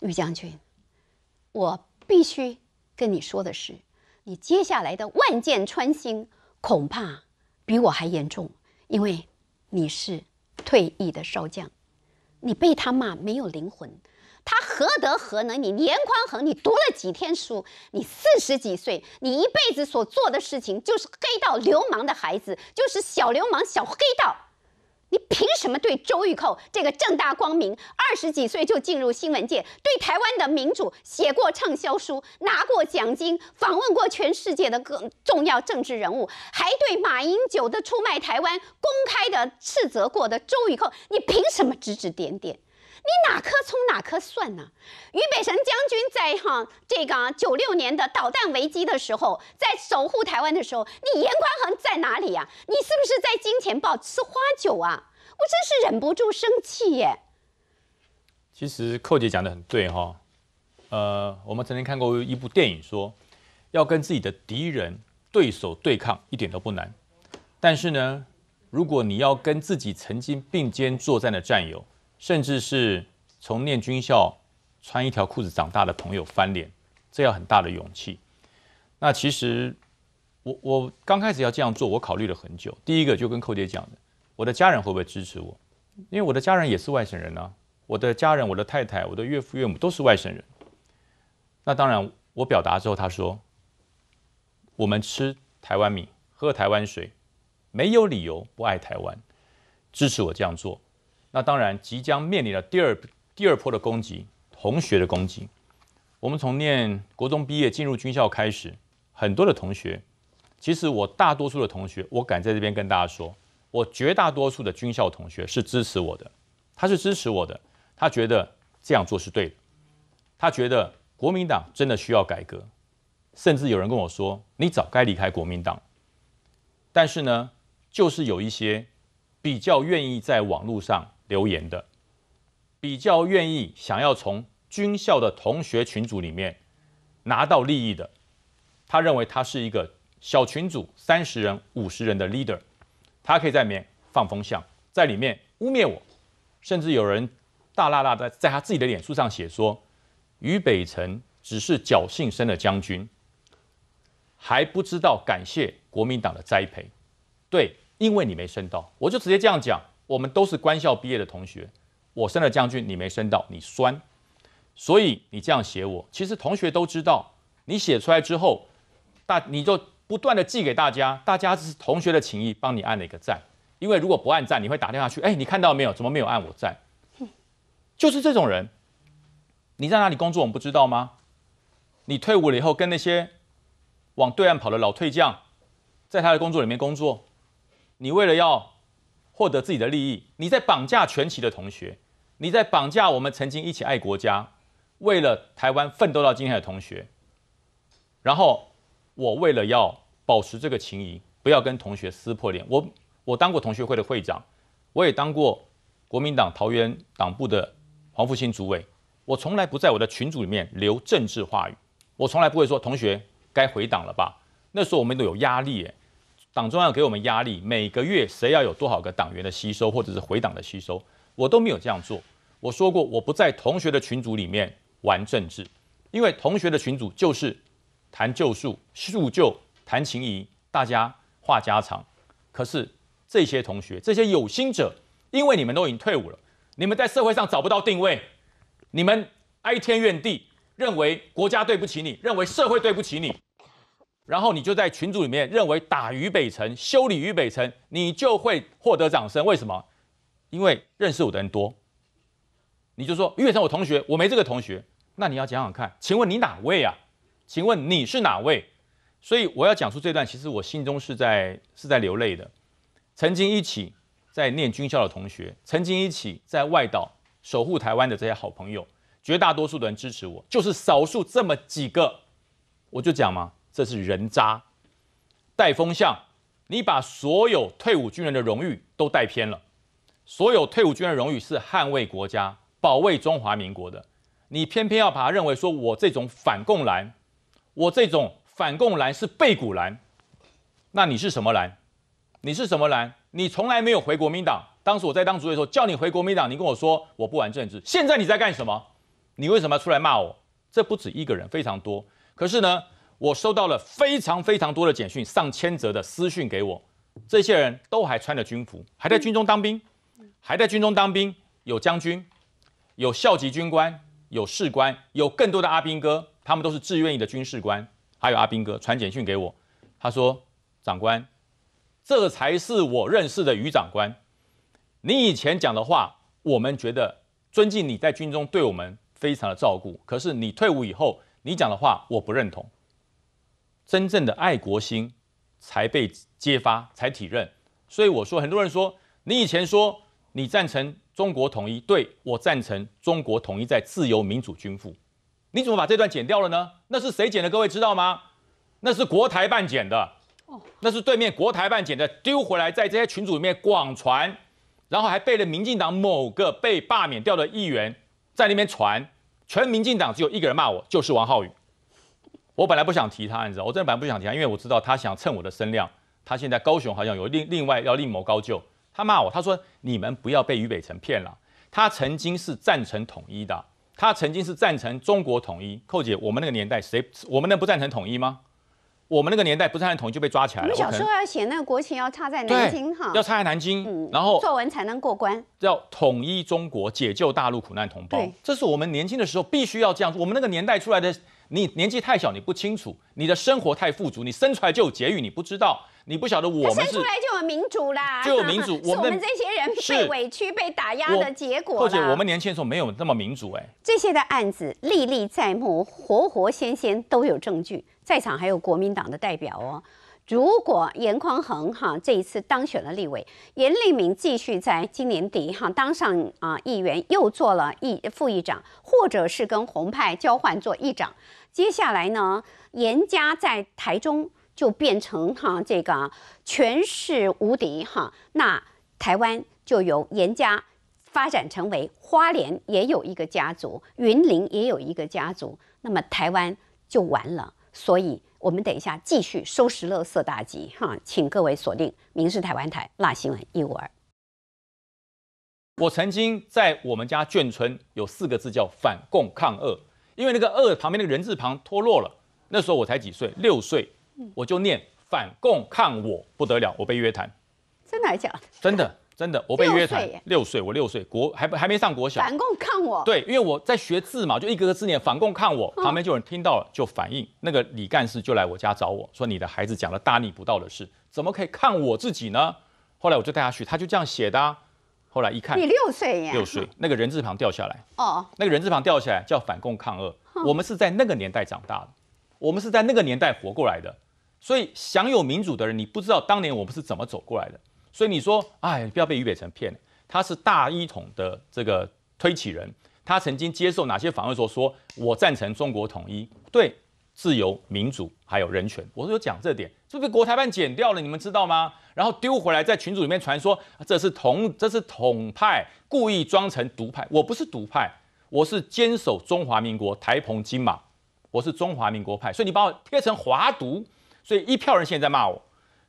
于将军，我必须。跟你说的是，你接下来的万箭穿心，恐怕比我还严重，因为你是退役的少将，你被他骂没有灵魂，他何德何能？你严宽横，你读了几天书？你四十几岁，你一辈子所做的事情就是黑道流氓的孩子，就是小流氓、小黑道。你凭什么对周玉蔻这个正大光明、二十几岁就进入新闻界、对台湾的民主写过畅销书、拿过奖金、访问过全世界的各重要政治人物，还对马英九的出卖台湾公开的斥责过的周玉蔻，你凭什么指指点点？你哪颗葱哪颗蒜呢？俞北辰将军在哈这个九六年的导弹危机的时候，在守护台湾的时候，你严宽恒在哪里呀？你是不是在金钱豹吃花酒啊？我真是忍不住生气耶！其实寇姐讲的很对哈，呃，我们曾经看过一部电影，说要跟自己的敌人、对手对抗一点都不难，但是呢，如果你要跟自己曾经并肩作战的战友，甚至是从念军校穿一条裤子长大的朋友翻脸，这要很大的勇气。那其实我我刚开始要这样做，我考虑了很久。第一个就跟寇姐讲的，我的家人会不会支持我？因为我的家人也是外省人啊，我的家人、我的太太、我的岳父岳母都是外省人。那当然，我表达之后，他说：“我们吃台湾米，喝台湾水，没有理由不爱台湾，支持我这样做。”那当然，即将面临的第二第二波的攻击，同学的攻击。我们从念国中毕业进入军校开始，很多的同学，其实我大多数的同学，我敢在这边跟大家说，我绝大多数的军校同学是支持我的，他是支持我的，他觉得这样做是对的，他觉得国民党真的需要改革，甚至有人跟我说，你早该离开国民党。但是呢，就是有一些比较愿意在网络上。留言的比较愿意想要从军校的同学群组里面拿到利益的，他认为他是一个小群组三十人五十人的 leader，他可以在里面放风向，在里面污蔑我，甚至有人大大大的在他自己的脸书上写说，于北辰只是侥幸生了将军，还不知道感谢国民党的栽培，对，因为你没升到，我就直接这样讲。我们都是官校毕业的同学，我升了将军，你没升到，你酸，所以你这样写我。其实同学都知道，你写出来之后，大你就不断的寄给大家，大家是同学的情谊，帮你按了一个赞。因为如果不按赞，你会打电话去，哎，你看到没有？怎么没有按我赞？就是这种人，你在哪里工作，我们不知道吗？你退伍了以后，跟那些往对岸跑的老退将，在他的工作里面工作，你为了要。获得自己的利益，你在绑架全旗的同学，你在绑架我们曾经一起爱国家、为了台湾奋斗到今天的同学。然后，我为了要保持这个情谊，不要跟同学撕破脸，我我当过同学会的会长，我也当过国民党桃园党部的黄复兴主委，我从来不在我的群组里面留政治话语，我从来不会说同学该回党了吧？那时候我们都有压力耶。党中央给我们压力，每个月谁要有多少个党员的吸收，或者是回党的吸收，我都没有这样做。我说过，我不在同学的群组里面玩政治，因为同学的群组就是谈旧树、叙旧、谈情谊，大家话家常。可是这些同学、这些有心者，因为你们都已经退伍了，你们在社会上找不到定位，你们哀天怨地，认为国家对不起你，认为社会对不起你。然后你就在群组里面认为打于北辰、修理于北辰，你就会获得掌声。为什么？因为认识我的人多。你就说于北辰，我同学，我没这个同学。那你要讲讲看，请问你哪位啊？请问你是哪位？所以我要讲出这段，其实我心中是在是在流泪的。曾经一起在念军校的同学，曾经一起在外岛守护台湾的这些好朋友，绝大多数的人支持我，就是少数这么几个。我就讲嘛。这是人渣，带风向，你把所有退伍军人的荣誉都带偏了。所有退伍军人的荣誉是捍卫国家、保卫中华民国的。你偏偏要把他认为说我这种反共蓝，我这种反共蓝是背骨蓝。那你是什么蓝？你是什么蓝？你从来没有回国民党。当时我在当主席的时候叫你回国民党，你跟我说我不玩政治。现在你在干什么？你为什么要出来骂我？这不止一个人，非常多。可是呢？我收到了非常非常多的简讯，上千则的私讯给我。这些人都还穿着军服，还在军中当兵，还在军中当兵。有将军，有校级军官，有士官，有更多的阿兵哥。他们都是志愿役的军事官，还有阿兵哥传简讯给我。他说：“长官，这才是我认识的余长官。你以前讲的话，我们觉得尊敬你在军中对我们非常的照顾。可是你退伍以后，你讲的话我不认同。”真正的爱国心才被揭发，才体认。所以我说，很多人说你以前说你赞成中国统一，对我赞成中国统一在自由民主君父，你怎么把这段剪掉了呢？那是谁剪的？各位知道吗？那是国台办剪的。哦，那是对面国台办剪的，丢回来在这些群组里面广传，然后还背了民进党某个被罢免掉的议员在那边传，全民进党只有一个人骂我，就是王浩宇。我本来不想提他，你知道，我真的本来不想提他，因为我知道他想蹭我的声量。他现在高雄好像有另另外要另谋高就。他骂我，他说：“你们不要被俞北辰骗了。”他曾经是赞成统一的，他曾经是赞成中国统一。寇姐，我们那个年代谁我们能不赞成统一吗？我们那个年代不赞成统一就被抓起来了。我们小时候要写那个国情，要插在南京哈，要插在南京，然后作文才能过关。要统一中国，解救大陆苦难同胞，这是我们年轻的时候必须要这样。我们那个年代出来的。你年纪太小，你不清楚你的生活太富足，你生出来就有节育，你不知道，你不晓得我们生出来就有民主啦，就有民主，是我们这些人被委屈、被打压的结果。或者我们年轻的时候没有那么民主，哎，这些的案子历历在目，活活鲜鲜都有证据，在场还有国民党的代表哦。如果严匡衡哈这一次当选了立委，严立明继续在今年底哈当上啊议员，又做了一副议长，或者是跟红派交换做议长，接下来呢严家在台中就变成哈这个权势无敌哈，那台湾就由严家发展成为花莲也有一个家族，云林也有一个家族，那么台湾就完了，所以。我们等一下继续收拾垃圾大吉哈，请各位锁定民视台湾台《辣新闻》一五二。我曾经在我们家眷村有四个字叫反共抗恶，因为那个恶旁边那个人字旁脱落了。那时候我才几岁，六岁，我就念反共抗我不得了，我被约谈。真的还是假的？真的。真的，我被约谈。六岁，我六岁，国还还没上国小。反共看我。对，因为我在学字嘛，就一个个字念。反共看我，旁边就有人听到了，就反应。那个李干事就来我家找我说：“你的孩子讲了大逆不道的事，怎么可以看我自己呢？”后来我就带他去，他就这样写的。后来一看，你六岁呀？六岁，那个人字旁掉下来。哦。那个人字旁掉下来叫反共抗恶。我们是在那个年代长大的，我们是在那个年代活过来的，所以享有民主的人，你不知道当年我们是怎么走过来的。所以你说，哎，不要被俞北辰骗了。他是大一统的这个推起人。他曾经接受哪些访问？说说我赞成中国统一，对自由、民主还有人权。我有讲这点，是不被国台办剪掉了，你们知道吗？然后丢回来在群组里面传说，这是统，这是统派故意装成独派。我不是独派，我是坚守中华民国台澎金马，我是中华民国派。所以你把我贴成华独，所以一票人现在骂我。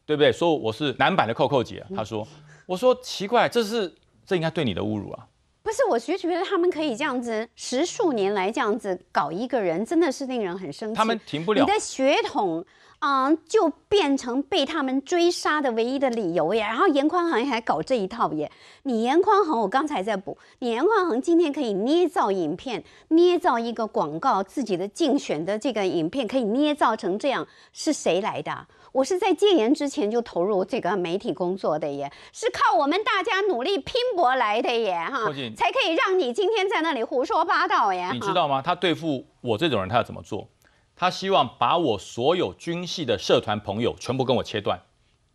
对不对？所以我是男版的扣扣姐。他说：“我说奇怪，这是这应该对你的侮辱啊！”不是我觉得他们可以这样子，十数年来这样子搞一个人，真的是令人很生气。他们停不了你的血统啊，就变成被他们追杀的唯一的理由耶。然后严宽恒还搞这一套耶！你严宽恒，我刚才在补你严宽恒，今天可以捏造影片，捏造一个广告，自己的竞选的这个影片可以捏造成这样，是谁来的？我是在戒严之前就投入这个媒体工作的，耶，是靠我们大家努力拼搏来的，耶，哈，才可以让你今天在那里胡说八道耶。你知道吗？他对付我这种人，他要怎么做？他希望把我所有军系的社团朋友全部跟我切断，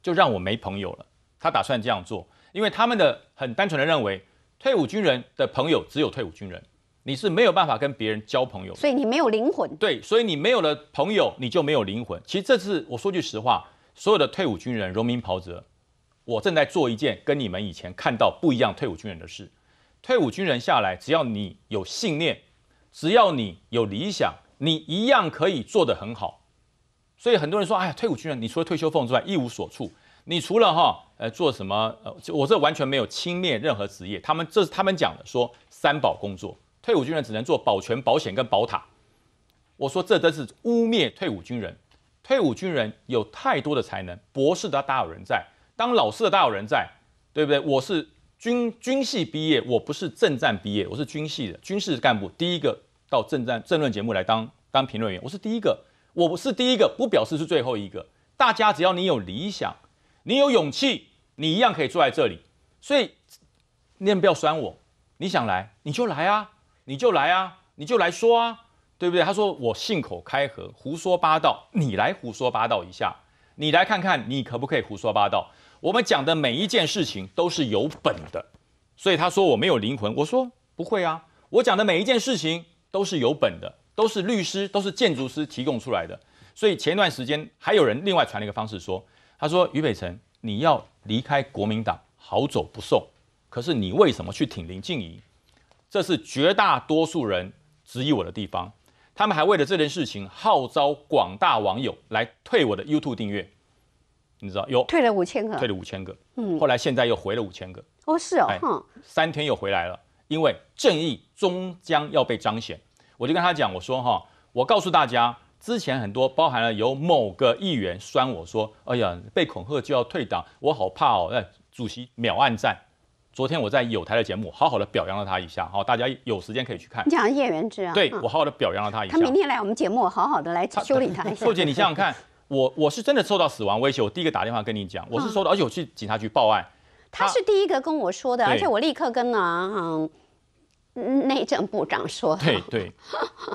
就让我没朋友了。他打算这样做，因为他们的很单纯的认为，退伍军人的朋友只有退伍军人。你是没有办法跟别人交朋友，所以你没有灵魂。对，所以你没有了朋友，你就没有灵魂。其实这次我说句实话，所有的退伍军人、荣民、跑者，我正在做一件跟你们以前看到不一样退伍军人的事。退伍军人下来，只要你有信念，只要你有理想，你一样可以做得很好。所以很多人说，哎，呀，退伍军人，你除了退休俸之外一无所处，你除了哈呃做什么呃，我这完全没有轻蔑任何职业。他们这是他们讲的，说三宝工作。退伍军人只能做保全保险跟保塔，我说这真是污蔑退伍军人。退伍军人有太多的才能，博士的大有人在，当老师的大有人在，对不对？我是军军系毕业，我不是政战毕业，我是军系的军事干部。第一个到政战政论节目来当当评论员，我是第一个，我不是第一个，不表示是最后一个。大家只要你有理想，你有勇气，你一样可以坐在这里。所以你也不要拴我，你想来你就来啊。你就来啊，你就来说啊，对不对？他说我信口开河，胡说八道，你来胡说八道一下，你来看看你可不可以胡说八道。我们讲的每一件事情都是有本的，所以他说我没有灵魂，我说不会啊，我讲的每一件事情都是有本的，都是律师，都是建筑师提供出来的。所以前段时间还有人另外传了一个方式说，他说于北辰你要离开国民党好走不送，可是你为什么去挺林静怡？这是绝大多数人质疑我的地方，他们还为了这件事情号召广大网友来退我的 YouTube 订阅。你知道有退了五千个，退了五千个，嗯，后来现在又回了五千个。哦，是哦，哎，三天又回来了，因为正义终将要被彰显。我就跟他讲，我说哈，我告诉大家，之前很多包含了有某个议员酸我说，哎呀，被恐吓就要退党，我好怕哦。那主席秒暗赞。昨天我在有台的节目，好好的表扬了他一下。好，大家有时间可以去看。你讲叶元志啊？对，我好好的表扬了他一下。他明天来我们节目，好好的来 修理他。一下。硕姐，你想想看，我我是真的受到死亡威胁，我第一个打电话跟你讲，我是收到，而且我去警察局报案。他是第一个跟我说的，而且我立刻跟啊内政部长说。对对，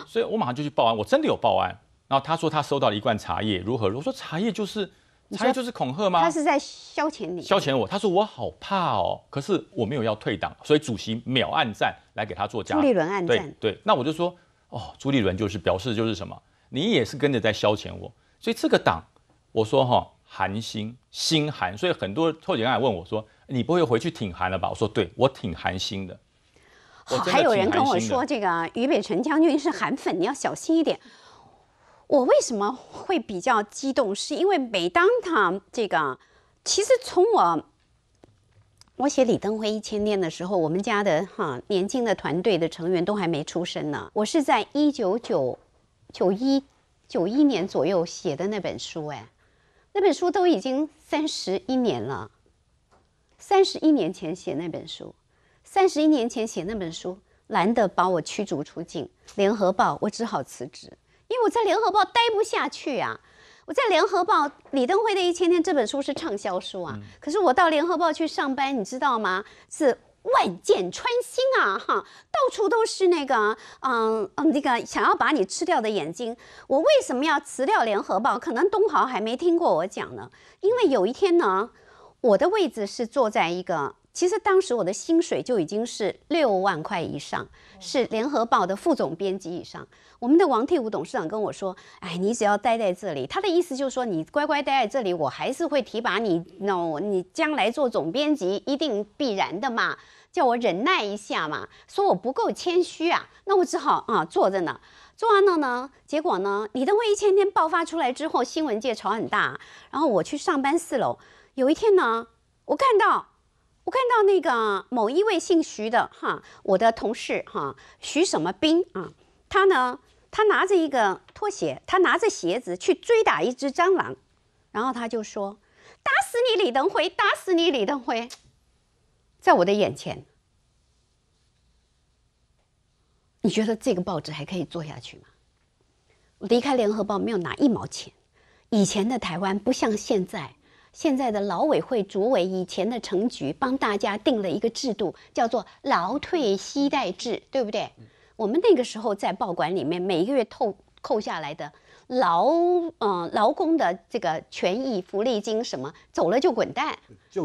所以我马上就去报案，我真的有报案。然后他说他收到了一罐茶叶，如何？我说茶叶就是。他就是恐吓吗？他是在消遣你。消遣我，他说我好怕哦，可是我没有要退党，所以主席秒按赞来给他做加。朱立伦按赞。对那我就说哦，朱立伦就是表示就是什么，你也是跟着在消遣我，所以这个党，我说哈，寒心心寒，所以很多臭警官问我说，你不会回去挺寒了吧？我说对，我挺寒心的。还有人跟我说，这个俞北辰将军是寒粉，你要小心一点。我为什么会比较激动？是因为每当他这个，其实从我我写《李登辉一千天》的时候，我们家的哈年轻的团队的成员都还没出生呢。我是在一九九九一九一年左右写的那本书，哎，那本书都已经三十一年了。三十一年前写那本书，三十一年前写那本书，难得把我驱逐出境，《联合报》我只好辞职。因为我在联合报待不下去啊！我在联合报，李登辉的一千天这本书是畅销书啊。可是我到联合报去上班，你知道吗？是万箭穿心啊！哈，到处都是那个，嗯嗯，那个想要把你吃掉的眼睛。我为什么要辞掉联合报？可能东豪还没听过我讲呢。因为有一天呢，我的位置是坐在一个，其实当时我的薪水就已经是六万块以上，是联合报的副总编辑以上。我们的王替吾董事长跟我说：“哎，你只要待在这里。”他的意思就是说，你乖乖待在这里，我还是会提拔你。那我你将来做总编辑，一定必然的嘛。叫我忍耐一下嘛。说我不够谦虚啊，那我只好啊坐着呢。坐完了呢，结果呢，李登辉一千天爆发出来之后，新闻界吵很大。然后我去上班四楼，有一天呢，我看到我看到那个某一位姓徐的哈，我的同事哈，徐什么兵啊，他呢。他拿着一个拖鞋，他拿着鞋子去追打一只蟑螂，然后他就说：“打死你李登辉，打死你李登辉！”在我的眼前，你觉得这个报纸还可以做下去吗？离开联合报没有拿一毛钱。以前的台湾不像现在，现在的劳委会主委以前的成局帮大家定了一个制度，叫做劳退息代制，对不对？我们那个时候在报馆里面，每一个月扣扣下来的劳嗯劳工的这个权益福利金什么走了就滚蛋，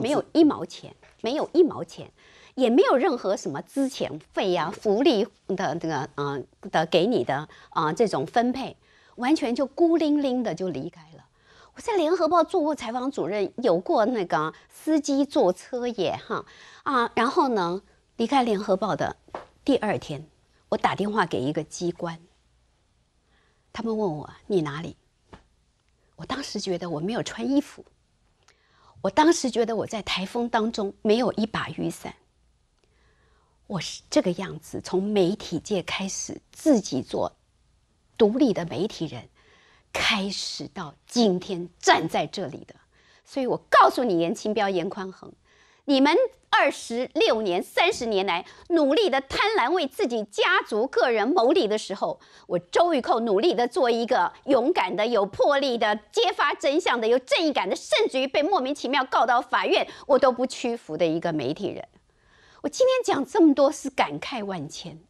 没有一毛钱，没有一毛钱，也没有任何什么资遣费呀福利的这个嗯的给你的啊这种分配，完全就孤零零的就离开了。我在联合报做过采访主任，有过那个司机坐车也哈啊，然后呢离开联合报的第二天。我打电话给一个机关，他们问我你哪里？我当时觉得我没有穿衣服，我当时觉得我在台风当中没有一把雨伞，我是这个样子。从媒体界开始自己做独立的媒体人，开始到今天站在这里的，所以我告诉你，严清标、严宽恒。你们二十六年、三十年来努力的贪婪，为自己家族、个人谋利的时候，我周玉蔻努力的做一个勇敢的、有魄力的、揭发真相的、有正义感的，甚至于被莫名其妙告到法院，我都不屈服的一个媒体人。我今天讲这么多是感慨万千，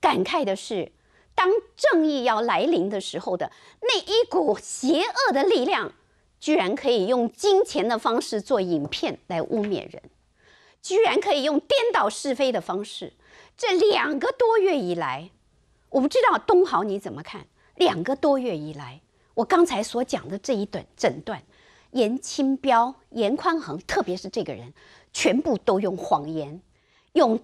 感慨的是，当正义要来临的时候的那一股邪恶的力量。居然可以用金钱的方式做影片来污蔑人，居然可以用颠倒是非的方式。这两个多月以来，我不知道东豪你怎么看？两个多月以来，我刚才所讲的这一段整段，严钦标、严宽恒，特别是这个人，全部都用谎言，用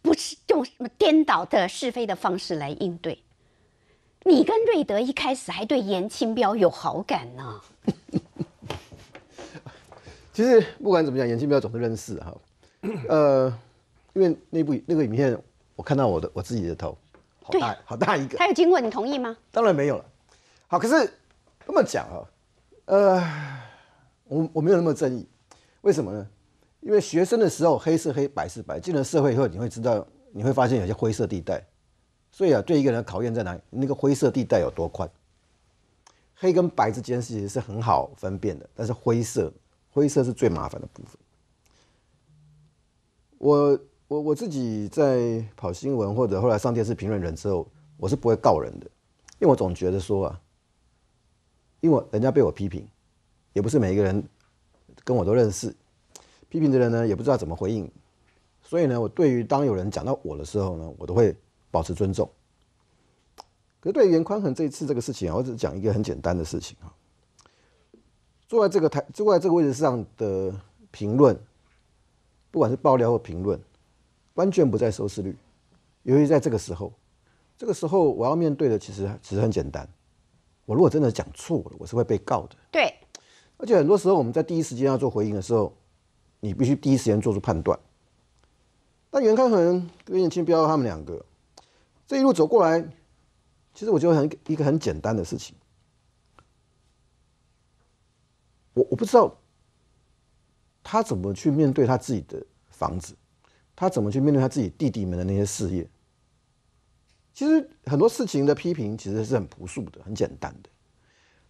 不是用什么颠倒的是非的方式来应对。你跟瑞德一开始还对严清标有好感呢。其实不管怎么讲，严清标总是认识哈。呃，因为那部那个影片，我看到我的我自己的头好大好大一个。他有经过你同意吗？当然没有了。好，可是这么讲哈，呃，我我没有那么正义。为什么呢？因为学生的时候黑是黑，白是白，进了社会以后你会知道，你会发现有些灰色地带。所以啊，对一个人的考验在哪里？那个灰色地带有多宽？黑跟白之间其实是很好分辨的，但是灰色，灰色是最麻烦的部分。我我我自己在跑新闻或者后来上电视评论人之后，我是不会告人的，因为我总觉得说啊，因为人家被我批评，也不是每一个人跟我都认识，批评的人呢也不知道怎么回应，所以呢，我对于当有人讲到我的时候呢，我都会。保持尊重。可是对袁宽恒这一次这个事情啊，我只讲一个很简单的事情啊。坐在这个台，坐在这个位置上的评论，不管是爆料或评论，完全不在收视率。尤其在这个时候，这个时候我要面对的其实其实很简单。我如果真的讲错了，我是会被告的。对。而且很多时候我们在第一时间要做回应的时候，你必须第一时间做出判断。但袁康恒、跟袁庆彪他们两个。这一路走过来，其实我觉得很一个很简单的事情。我我不知道他怎么去面对他自己的房子，他怎么去面对他自己弟弟们的那些事业。其实很多事情的批评其实是很朴素的、很简单的。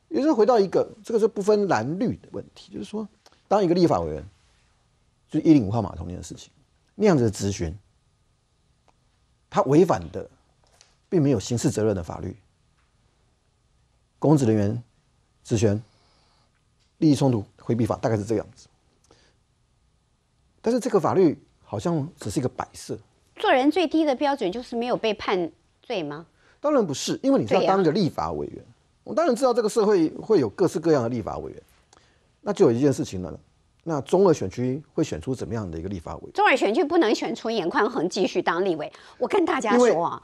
也就是回到一个，这个是不分蓝绿的问题，就是说，当一个立法委员，就一零五号码头那件事情，那样子的咨询，他违反的。并没有刑事责任的法律，公职人员职权利益冲突回避法大概是这个样子。但是这个法律好像只是一个摆设。做人最低的标准就是没有被判罪吗？当然不是，因为你要当个立法委员，我当然知道这个社会会有各式各样的立法委员。那就有一件事情了。那中二选区会选出怎么样的一个立法委？中二选区不能选出严宽衡继续当立委。我跟大家说啊。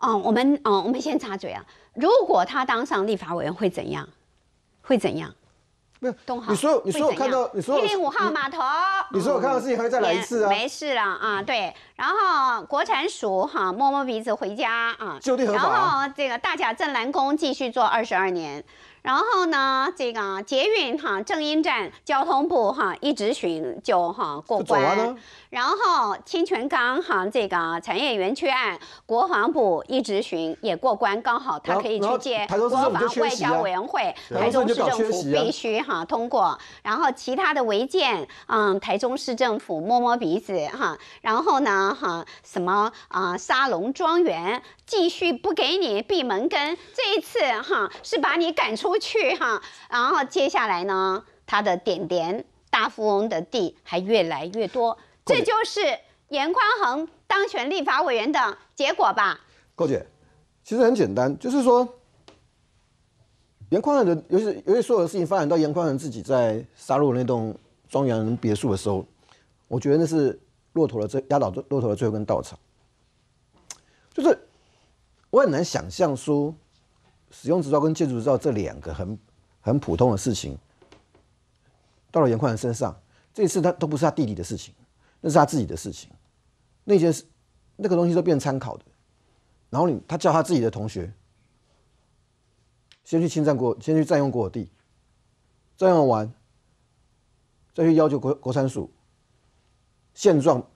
哦，我们哦，我们先插嘴啊。如果他当上立法委员会怎样？会怎样？没有东豪，你说你说我看到你说我看到事情会再来一次啊？没事了啊，对。然后国产署哈摸摸鼻子回家啊。就地合法。然后这个大甲镇蓝宫继续做二十二年。然后呢，这个捷运哈正音站交通部哈一直巡就哈过关。然后清泉岗哈这个产业园区案，国防部一直巡也过关，刚好他可以去接国防外交委员会，台中市政府必须哈通过。然后其他的违建，嗯，台中市政府摸摸鼻子哈。然后呢哈什么啊沙龙庄园继续不给你闭门羹，这一次哈是把你赶出。去哈，然后接下来呢，他的点点大富翁的地还越来越多，这就是严宽恒当选立法委员的结果吧？高姐，其实很简单，就是说严宽恒的尤其尤其所有的事情发展到严宽恒自己在杀入那栋庄园别墅的时候，我觉得那是骆驼的最压倒骆驼的最后一根稻草，就是我很难想象说。使用执照跟建筑执照这两个很很普通的事情，到了严宽仁身上，这次他都不是他弟弟的事情，那是他自己的事情。那件事那个东西都变参考的，然后你他叫他自己的同学先去侵占国，先去占用国地，占用完再去要求国国三署现状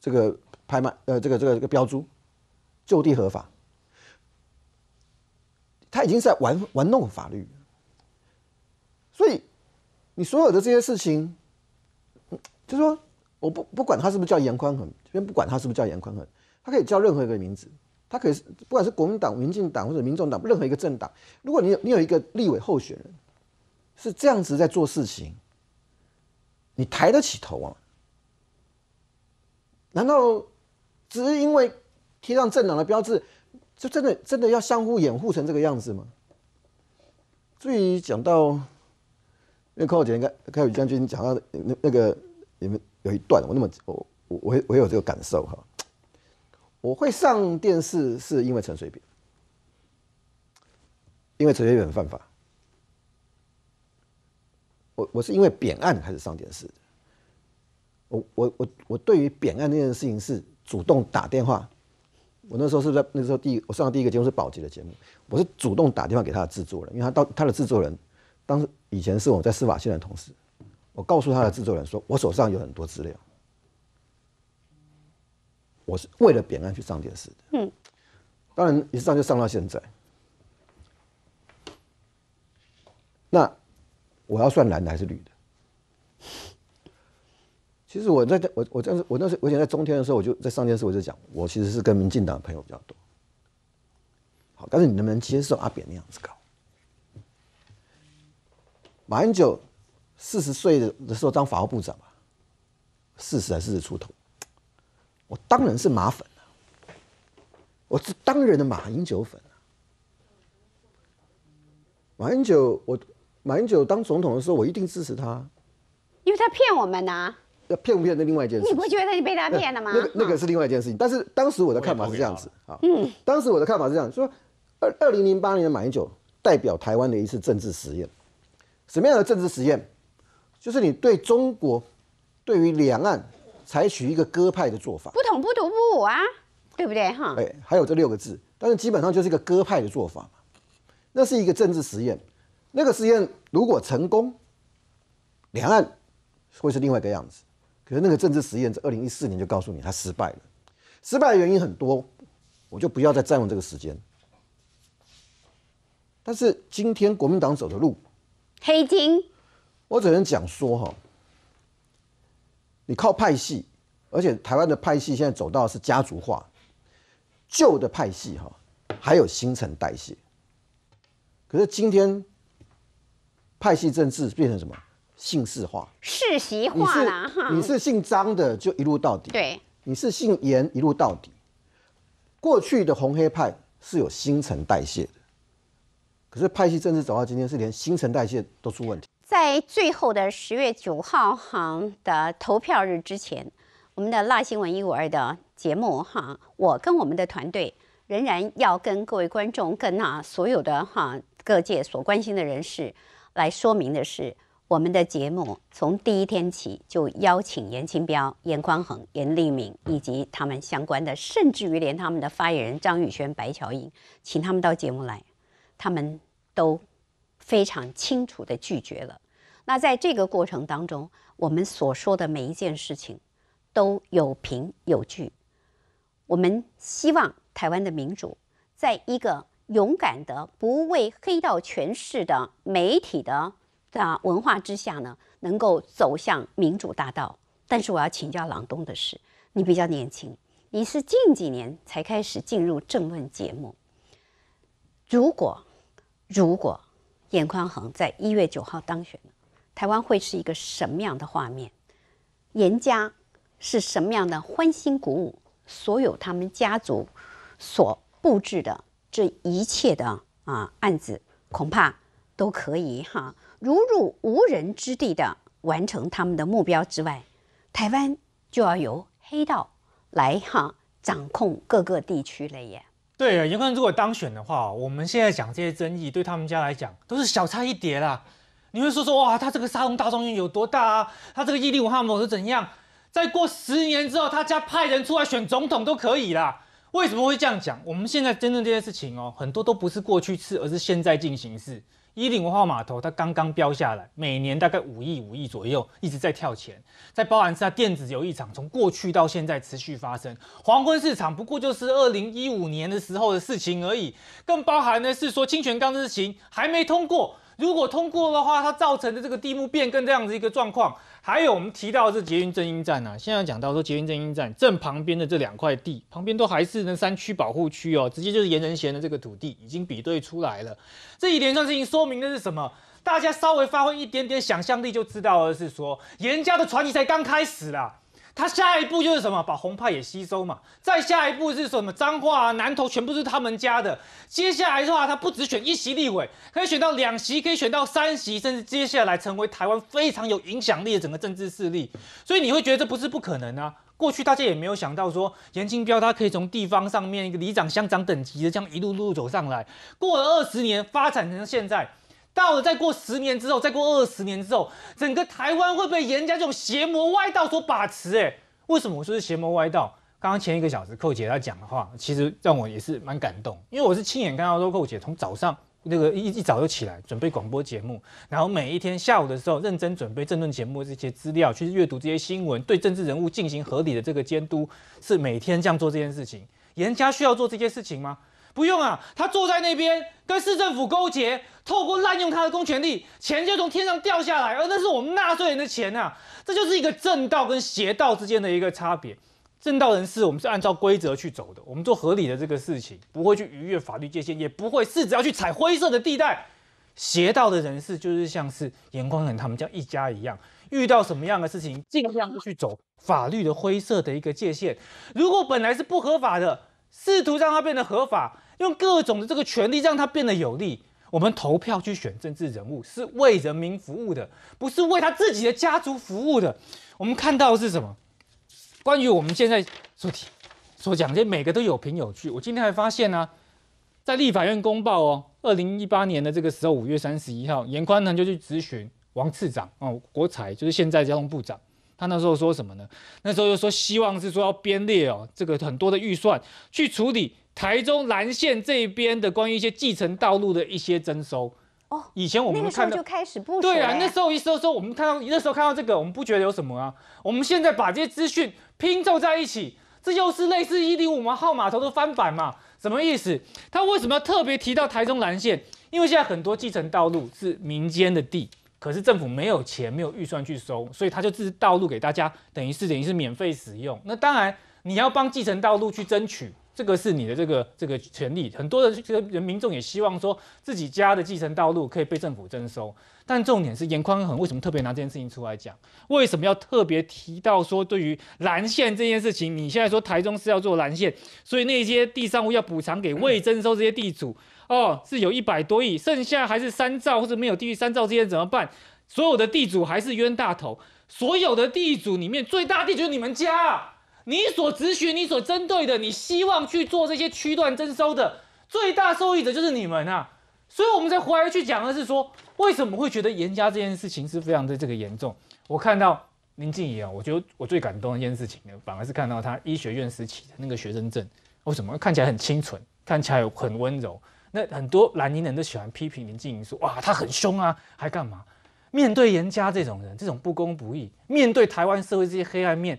这个拍卖呃这个这个这个标注就地合法。他已经在玩玩弄法律，所以你所有的这些事情，就说我不不管他是不是叫严宽恒，先不管他是不是叫严宽恒，他可以叫任何一个名字，他可以不管是国民党、民进党或者民众党任何一个政党，如果你有你有一个立委候选人是这样子在做事情，你抬得起头啊？难道只是因为贴上政党的标志？就真的真的要相互掩护成这个样子吗？至于讲到那柯浩姐，你看开宇将军讲到那那个，你们有一段，我那么我我我有我有这个感受哈。我会上电视是因为陈水扁，因为陈水扁犯法。我我是因为扁案开始上电视的。我我我我对于扁案这件事情是主动打电话。我那时候是在那时候第我上的第一个节目是宝洁的节目，我是主动打电话给他的制作人，因为他到他的制作人，当时以前是我在司法线的同事，我告诉他的制作人说，我手上有很多资料，我是为了扁案去上电视的，嗯，当然一上就上到现在，那我要算蓝的还是绿的？其实我在在我我当时我那时，我想在中天的时候，我就在上电视，我就讲，我其实是跟民进党的朋友比较多。好，但是你能不能接受阿扁那样子搞？马英九四十岁的的时候当法务部长四十还四十出头，我当然是马粉我是当人的马英九粉啊。马英九，我马英九当总统的时候，我一定支持他，因为他骗我们呐。要骗不骗是另外一件事。你不觉得你被他骗了吗？那个那个是另外一件事情。但是当时我的看法是这样子，啊，嗯，当时我的看法是这样，说二二零零八年的马英九代表台湾的一次政治实验，什么样的政治实验？就是你对中国，对于两岸采取一个割派的做法，不统不独不武啊，对不对哈？对，还有这六个字，但是基本上就是一个割派的做法嘛。那是一个政治实验，那个实验如果成功，两岸会是另外一个样子。那个政治实验在二零一四年就告诉你他失败了，失败的原因很多，我就不要再占用这个时间。但是今天国民党走的路，黑金，我只能讲说哈，你靠派系，而且台湾的派系现在走到是家族化，旧的派系哈，还有新陈代谢。可是今天派系政治变成什么？姓氏化、世袭化了哈。你是姓张的，就一路到底。对，你是姓严，一路到底。过去的红黑派是有新陈代谢的，可是派系政治走到今天，是连新陈代谢都出问题。在最后的十月九号的投票日之前，我们的《辣新闻一五二》的节目哈，我跟我们的团队仍然要跟各位观众、跟啊所有的哈各界所关心的人士来说明的是。我们的节目从第一天起就邀请严清彪、严宽衡、严立敏以及他们相关的，甚至于连他们的发言人张宇轩、白乔英，请他们到节目来，他们都非常清楚的拒绝了。那在这个过程当中，我们所说的每一件事情都有凭有据。我们希望台湾的民主，在一个勇敢的、不畏黑道权势的媒体的。在文化之下呢，能够走向民主大道。但是我要请教朗东的是，你比较年轻，你是近几年才开始进入政论节目。如果，如果严宽恒在一月九号当选了，台湾会是一个什么样的画面？严家是什么样的欢欣鼓舞？所有他们家族所布置的这一切的啊案子，恐怕都可以哈。如入无人之地的完成他们的目标之外，台湾就要由黑道来哈掌控各个地区了耶。对啊，严宽如果当选的话，我们现在讲这些争议对他们家来讲都是小菜一碟啦。你会说说哇，他这个沙龙大将军有多大啊？他这个伊利武汉某是怎样？再过十年之后，他家派人出来选总统都可以啦。为什么会这样讲？我们现在真正这些事情哦，很多都不是过去式，而是现在进行式。一零文化码头，它刚刚标下来，每年大概五亿五亿左右，一直在跳钱。再包含是它电子游溢场，从过去到现在持续发生。黄昏市场不过就是二零一五年的时候的事情而已。更包含呢是说清泉的事情还没通过。如果通过的话，它造成的这个地目变更这样子一个状况，还有我们提到是捷运正音站啊，现在讲到说捷运正音站正旁边的这两块地，旁边都还是那山区保护区哦，直接就是盐人贤的这个土地已经比对出来了。这一点事情说明的是什么？大家稍微发挥一点点想象力就知道了，是说严家的传奇才刚开始啦。他下一步就是什么，把红派也吸收嘛。再下一步是什么脏话啊？南投全部是他们家的。接下来的话，他不只选一席立委，可以选到两席，可以选到三席，甚至接下来成为台湾非常有影响力的整个政治势力。所以你会觉得这不是不可能啊。过去大家也没有想到说，严清彪他可以从地方上面一个里长、乡长等级的这样一路路走上来，过了二十年发展成现在。到了再过十年之后，再过二十年之后，整个台湾会被严家这种邪魔歪道所把持？哎，为什么我说是邪魔歪道？刚刚前一个小时寇姐她讲的话，其实让我也是蛮感动，因为我是亲眼看到寇姐从早上那个一一早就起来准备广播节目，然后每一天下午的时候认真准备政论节目这些资料，去阅读这些新闻，对政治人物进行合理的这个监督，是每天这样做这件事情。严家需要做这件事情吗？不用啊，他坐在那边跟市政府勾结，透过滥用他的公权力，钱就从天上掉下来，而那是我们纳税人的钱呐。这就是一个正道跟邪道之间的一个差别。正道人士，我们是按照规则去走的，我们做合理的这个事情，不会去逾越法律界限，也不会试着要去踩灰色的地带。邪道的人士就是像是严光仁他们样一家一样，遇到什么样的事情，尽量去走法律的灰色的一个界限。如果本来是不合法的。试图让他变得合法，用各种的这个权利让他变得有利。我们投票去选政治人物，是为人民服务的，不是为他自己的家族服务的。我们看到是什么？关于我们现在所提、所讲，这每个都有凭有据。我今天还发现呢，在立法院公报哦，二零一八年的这个时候，五月三十一号，严宽呢就去咨询王次长哦，国才就是现在交通部长。他那时候说什么呢？那时候又说希望是说要编列哦，这个很多的预算去处理台中蓝线这边的关于一些继承道路的一些征收。哦，以前我们看到就开始不对啊，那时候一说说我们看到那时候看到这个，我们不觉得有什么啊。我们现在把这些资讯拼凑在一起，这又是类似一零五号码头的翻版嘛？什么意思？他为什么要特别提到台中蓝线？因为现在很多继承道路是民间的地。可是政府没有钱，没有预算去收，所以他就自道路给大家，等于是等于是免费使用。那当然你要帮继承道路去争取，这个是你的这个这个权利。很多的这个人民众也希望说自己家的继承道路可以被政府征收。但重点是严宽恒为什么特别拿这件事情出来讲？为什么要特别提到说对于蓝线这件事情？你现在说台中是要做蓝线，所以那些地上物要补偿给未征收这些地主。哦，是有一百多亿，剩下还是三兆，或者没有低于三兆之间怎么办？所有的地主还是冤大头，所有的地主里面最大地主你们家，你所咨询、你所针对的、你希望去做这些区段征收的最大受益者就是你们啊！所以我们在回来去讲的是说，为什么会觉得严家这件事情是非常的这个严重？我看到林静怡啊，我觉得我最感动的一件事情呢，反而是看到他医学院时期的那个学生证，为什么看起来很清纯，看起来很温柔？那很多蓝营人都喜欢批评林静怡说哇，他很凶啊，还干嘛？面对严家这种人，这种不公不义，面对台湾社会这些黑暗面，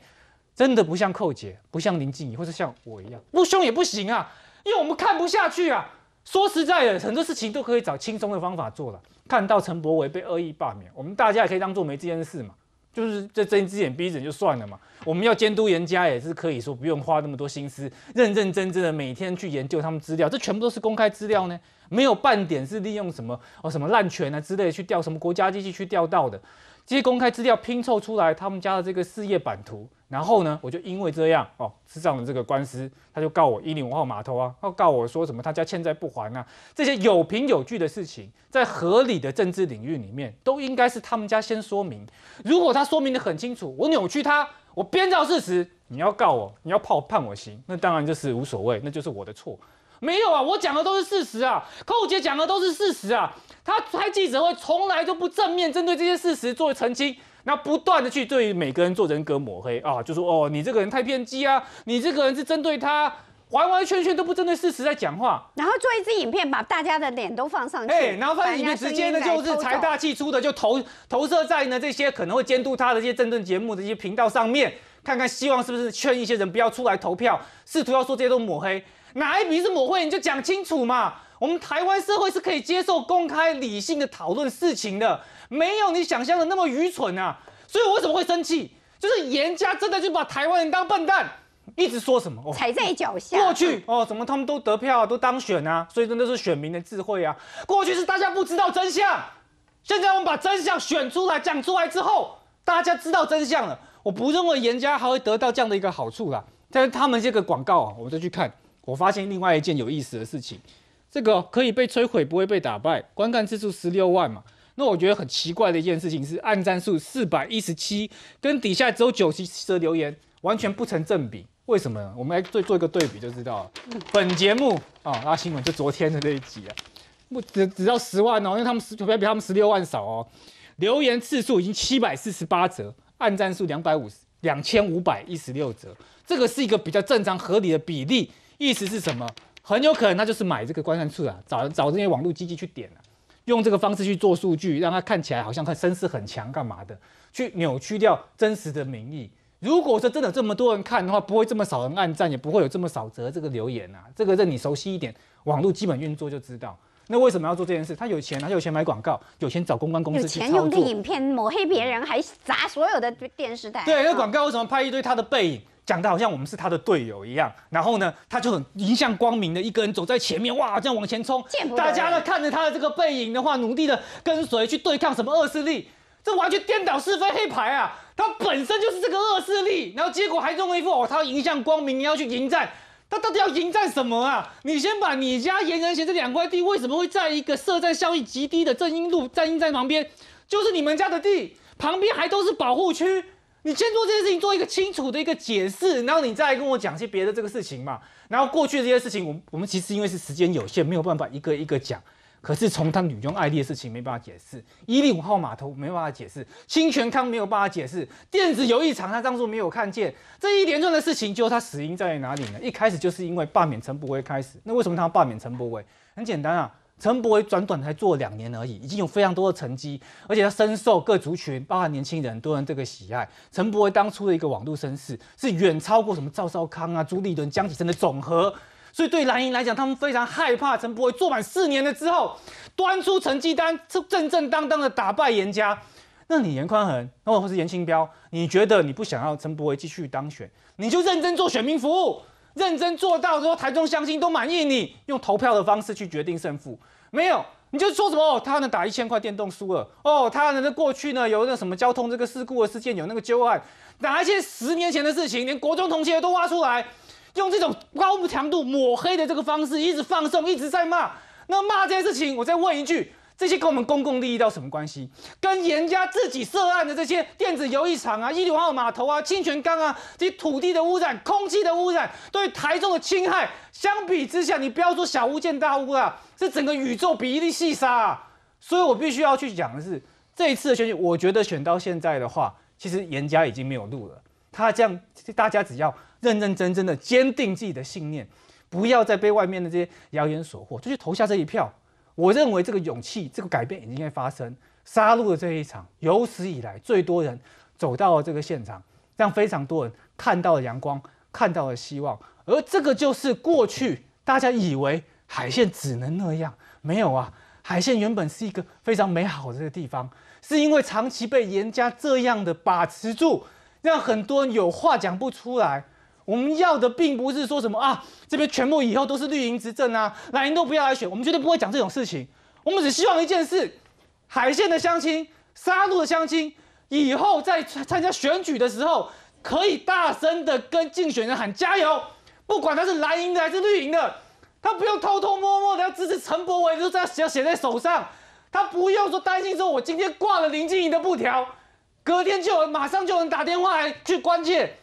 真的不像寇姐，不像林静怡，或者像我一样，不凶也不行啊，因为我们看不下去啊。说实在的，很多事情都可以找轻松的方法做了。看到陈柏维被恶意罢免，我们大家也可以当做没这件事嘛。就是这睁一只眼闭一只眼就算了嘛，我们要监督人家也是可以说不用花那么多心思，认认真真的每天去研究他们资料，这全部都是公开资料呢，没有半点是利用什么哦什么滥权啊之类去调什么国家机器去调到的。这些公开资料拼凑出来他们家的这个事业版图，然后呢，我就因为这样哦，上了这个官司，他就告我一零五号码头啊，他告我说什么他家欠债不还啊，这些有凭有据的事情，在合理的政治领域里面，都应该是他们家先说明。如果他说明的很清楚，我扭曲他，我编造事实，你要告我，你要判判我刑，那当然就是无所谓，那就是我的错。没有啊，我讲的都是事实啊。寇杰讲的都是事实啊。他开记者会从来都不正面针对这些事实做澄清，那不断的去对每个人做人格抹黑啊，就说哦你这个人太偏激啊，你这个人是针对他，完完全全都不针对事实在讲话。然后做一支影片，把大家的脸都放上去，哎，然后里面直接呢就是财大气粗的就投投射在呢这些可能会监督他的这些政论节目的一些频道上面，看看希望是不是劝一些人不要出来投票，试图要说这些都抹黑。哪一笔是抹灰，你就讲清楚嘛！我们台湾社会是可以接受公开理性的讨论事情的，没有你想象的那么愚蠢啊！所以我为什么会生气？就是严家真的就把台湾人当笨蛋，一直说什么踩在脚下。过去哦，怎么他们都得票啊、都当选啊？所以真的是选民的智慧啊！过去是大家不知道真相，现在我们把真相选出来讲出来之后，大家知道真相了。我不认为严家还会得到这样的一个好处啦。但是他们这个广告，啊，我再去看。我发现另外一件有意思的事情，这个可以被摧毁，不会被打败。观看次数十六万嘛，那我觉得很奇怪的一件事情是，按赞数四百一十七，跟底下只有九十七留言完全不成正比。为什么？我们来做做一个对比就知道。了。本节目啊，拉新闻就昨天的那一集啊，只只要十万哦，因为他们十，不比他们十六万少哦。留言次数已经七百四十八折，按赞数两百五十，两千五百一十六折，这个是一个比较正常合理的比例。意思是什么？很有可能他就是买这个观山处啊，找找这些网络机器去点了，用这个方式去做数据，让他看起来好像很声势很强，干嘛的？去扭曲掉真实的民意。如果说真的这么多人看的话，不会这么少人暗赞，也不会有这么少则这个留言呐。这个任你熟悉一点，网络基本运作就知道。那为什么要做这件事？他有钱，他有钱买广告，有钱找公关公司去操钱用个影片抹黑别人，还砸所有的电视台。对，那广告为什么拍一堆他的背影？讲的好像我们是他的队友一样，然后呢，他就很迎向光明的一个人走在前面，哇，这样往前冲，大家呢看着他的这个背影的话，努力的跟随去对抗什么恶势力，这完全颠倒是非黑白啊！他本身就是这个恶势力，然后结果还用一副哦，他迎向光明，你要去迎战，他到底要迎战什么啊？你先把你家颜人贤这两块地，为什么会在一个设站效益极低的正英路正英站旁边，就是你们家的地旁边还都是保护区？你先做这件事情，做一个清楚的一个解释，然后你再来跟我讲些别的这个事情嘛。然后过去这些事情，我我们其实因为是时间有限，没有办法一个一个讲。可是从他女佣爱丽的事情没办法解释，伊利五号码头没办法解释，清泉康没有办法解释，电子游艺场他当初没有看见这一连串的事情，就他死因在哪里呢？一开始就是因为罢免陈伯威开始，那为什么他要罢免陈伯威？很简单啊。陈柏惟短短才做两年而已，已经有非常多的成绩，而且他深受各族群，包括年轻人，多人这个喜爱。陈柏惟当初的一个网络声势，是远超过什么赵少康啊、朱立伦、江启臣的总和。所以对蓝营来讲，他们非常害怕陈柏惟做满四年了之后，端出成绩单，正正当当的打败严家。那你严宽恒，那或是严清标，你觉得你不想要陈柏惟继续当选，你就认真做选民服务，认真做到说台中乡亲都满意你，用投票的方式去决定胜负。没有，你就说什么他能打一千块电动输了哦，他呢过去呢有那个什么交通这个事故的事件，有那个旧案，拿一些十年前的事情，连国中同学都挖出来，用这种高强度抹黑的这个方式，一直放送，一直在骂，那骂这件事情，我再问一句。这些跟我们公共利益到什么关系？跟严家自己涉案的这些电子游艺场啊、一号码头啊、清泉岗啊这些土地的污染、空气的污染对台中的侵害，相比之下，你不要说小巫见大巫啊，是整个宇宙比一粒细沙啊。所以我必须要去讲的是，这一次的选举，我觉得选到现在的话，其实严家已经没有路了。他这样，大家只要认认真真的坚定自己的信念，不要再被外面的这些谣言所惑，就去投下这一票。我认为这个勇气，这个改变已经在发生。杀戮的这一场，有史以来最多人走到了这个现场，让非常多人看到了阳光，看到了希望。而这个就是过去大家以为海线只能那样，没有啊，海线原本是一个非常美好的地方，是因为长期被严加这样的把持住，让很多人有话讲不出来。我们要的并不是说什么啊，这边全部以后都是绿营执政啊，蓝营都不要来选，我们绝对不会讲这种事情。我们只希望一件事：海线的乡亲、沙路的乡亲，以后在参加选举的时候，可以大声的跟竞选人喊加油，不管他是蓝营的还是绿营的，他不用偷偷摸摸的要支持陈伯文，都在写写在手上。他不用说担心说我今天挂了林静怡的布条，隔天就马上就能打电话来去关切。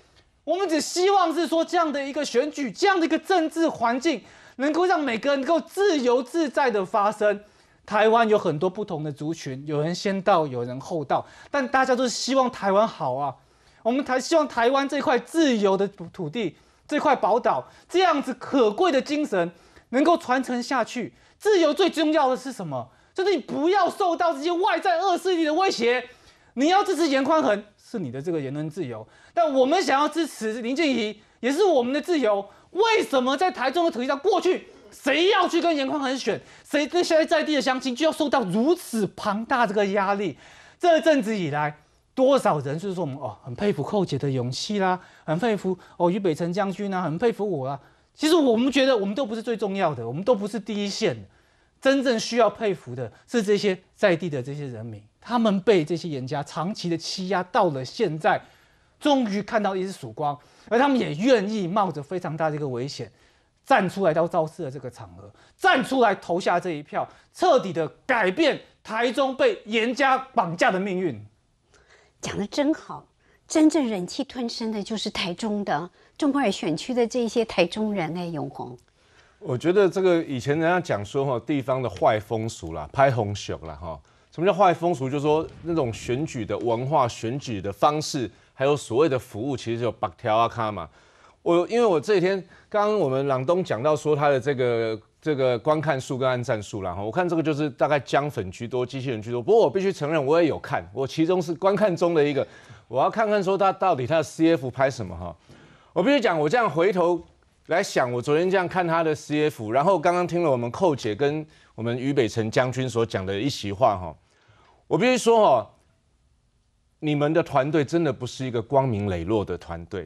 我们只希望是说，这样的一个选举，这样的一个政治环境，能够让每个人能够自由自在的发声。台湾有很多不同的族群，有人先到，有人后到，但大家都是希望台湾好啊。我们才希望台湾这块自由的土地，这块宝岛，这样子可贵的精神能够传承下去。自由最重要的是什么？就是你不要受到这些外在恶势力的威胁。你要支持严宽衡。是你的这个言论自由，但我们想要支持林静怡，也是我们的自由。为什么在台中的土地上，过去谁要去跟严宽恒选，谁跟现在在地的乡亲，就要受到如此庞大这个压力？这一阵子以来，多少人就是说，我们哦很佩服寇姐的勇气啦，很佩服哦于北辰将军啊，很佩服我啊。其实我们觉得我们都不是最重要的，我们都不是第一线，真正需要佩服的是这些在地的这些人民。他们被这些严家长期的欺压，到了现在，终于看到一丝曙光，而他们也愿意冒着非常大的一个危险，站出来到造事的这个场合，站出来投下这一票，彻底的改变台中被严家绑架的命运。讲的真好，真正忍气吞声的就是台中的中人选区的这些台中人哎，永红。我觉得这个以前人家讲说哈，地方的坏风俗啦，拍红熊啦哈。什么叫坏风俗？就是说那种选举的文化、选举的方式，还有所谓的服务，其实就 battle 啊卡嘛。我因为我这几天，刚刚我们朗东讲到说他的这个这个观看数跟按战数啦哈，我看这个就是大概江粉居多，机器人居多。不过我必须承认，我也有看，我其中是观看中的一个，我要看看说他到底他的 CF 拍什么哈。我必须讲，我这样回头来想，我昨天这样看他的 CF，然后刚刚听了我们寇姐跟。我们俞北辰将军所讲的一席话，哈，我必须说，哈，你们的团队真的不是一个光明磊落的团队。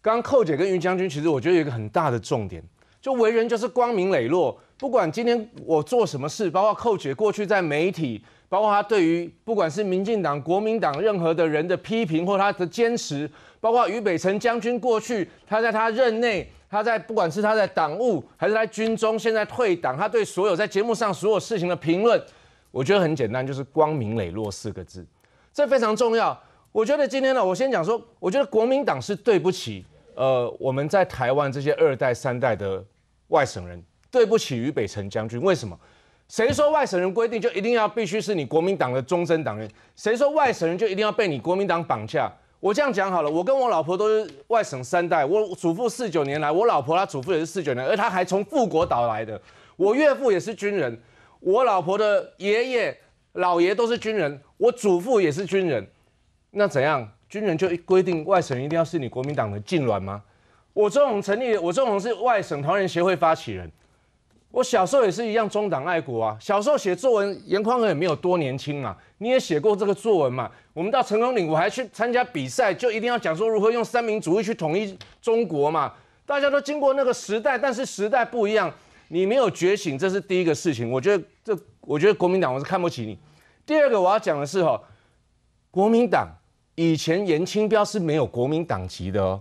刚刚寇姐跟于将军，其实我觉得有一个很大的重点，就为人就是光明磊落。不管今天我做什么事，包括寇姐过去在媒体，包括她对于不管是民进党、国民党任何的人的批评或她的坚持，包括俞北辰将军过去他在他任内。他在不管是他在党务还是在军中，现在退党，他对所有在节目上所有事情的评论，我觉得很简单，就是光明磊落四个字，这非常重要。我觉得今天呢，我先讲说，我觉得国民党是对不起，呃，我们在台湾这些二代三代的外省人，对不起于北辰将军。为什么？谁说外省人规定就一定要必须是你国民党的终身党员？谁说外省人就一定要被你国民党绑架？我这样讲好了，我跟我老婆都是外省三代，我祖父四九年来，我老婆她祖父也是四九年，而她还从富国岛来的，我岳父也是军人，我老婆的爷爷、老爷都是军人，我祖父也是军人，那怎样？军人就规定外省一定要是你国民党的禁卵吗？我周红成立，我周红是外省同人协会发起人。我小时候也是一样，中党爱国啊。小时候写作文，严宽仁也没有多年轻嘛，你也写过这个作文嘛。我们到成功岭，我还去参加比赛，就一定要讲说如何用三民主义去统一中国嘛。大家都经过那个时代，但是时代不一样，你没有觉醒，这是第一个事情。我觉得这，我觉得国民党我是看不起你。第二个我要讲的是哈，国民党以前严青标是没有国民党籍的哦。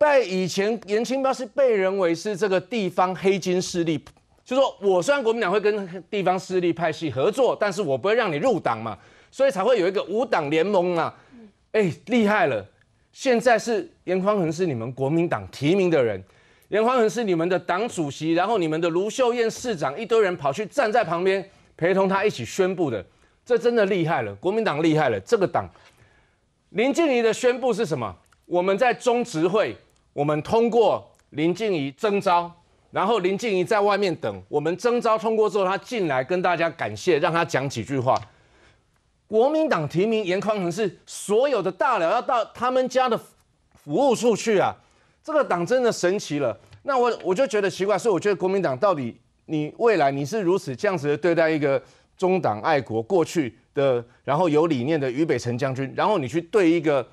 在以前，严钦彪是被认为是这个地方黑金势力，就说我虽然国民党会跟地方势力派系合作，但是我不会让你入党嘛，所以才会有一个五党联盟啊。哎，厉害了！现在是严宽恒是你们国民党提名的人，严宽恒是你们的党主席，然后你们的卢秀燕市长一堆人跑去站在旁边陪同他一起宣布的，这真的厉害了，国民党厉害了。这个党林静怡的宣布是什么？我们在中执会。我们通过林静怡征招，然后林静怡在外面等。我们征招通过之后，他进来跟大家感谢，让他讲几句话。国民党提名严宽恒是所有的大佬要到他们家的服务处去啊，这个党真的神奇了。那我我就觉得奇怪，所以我觉得国民党到底你未来你是如此这样子的对待一个中党爱国过去的，然后有理念的余北辰将军，然后你去对一个。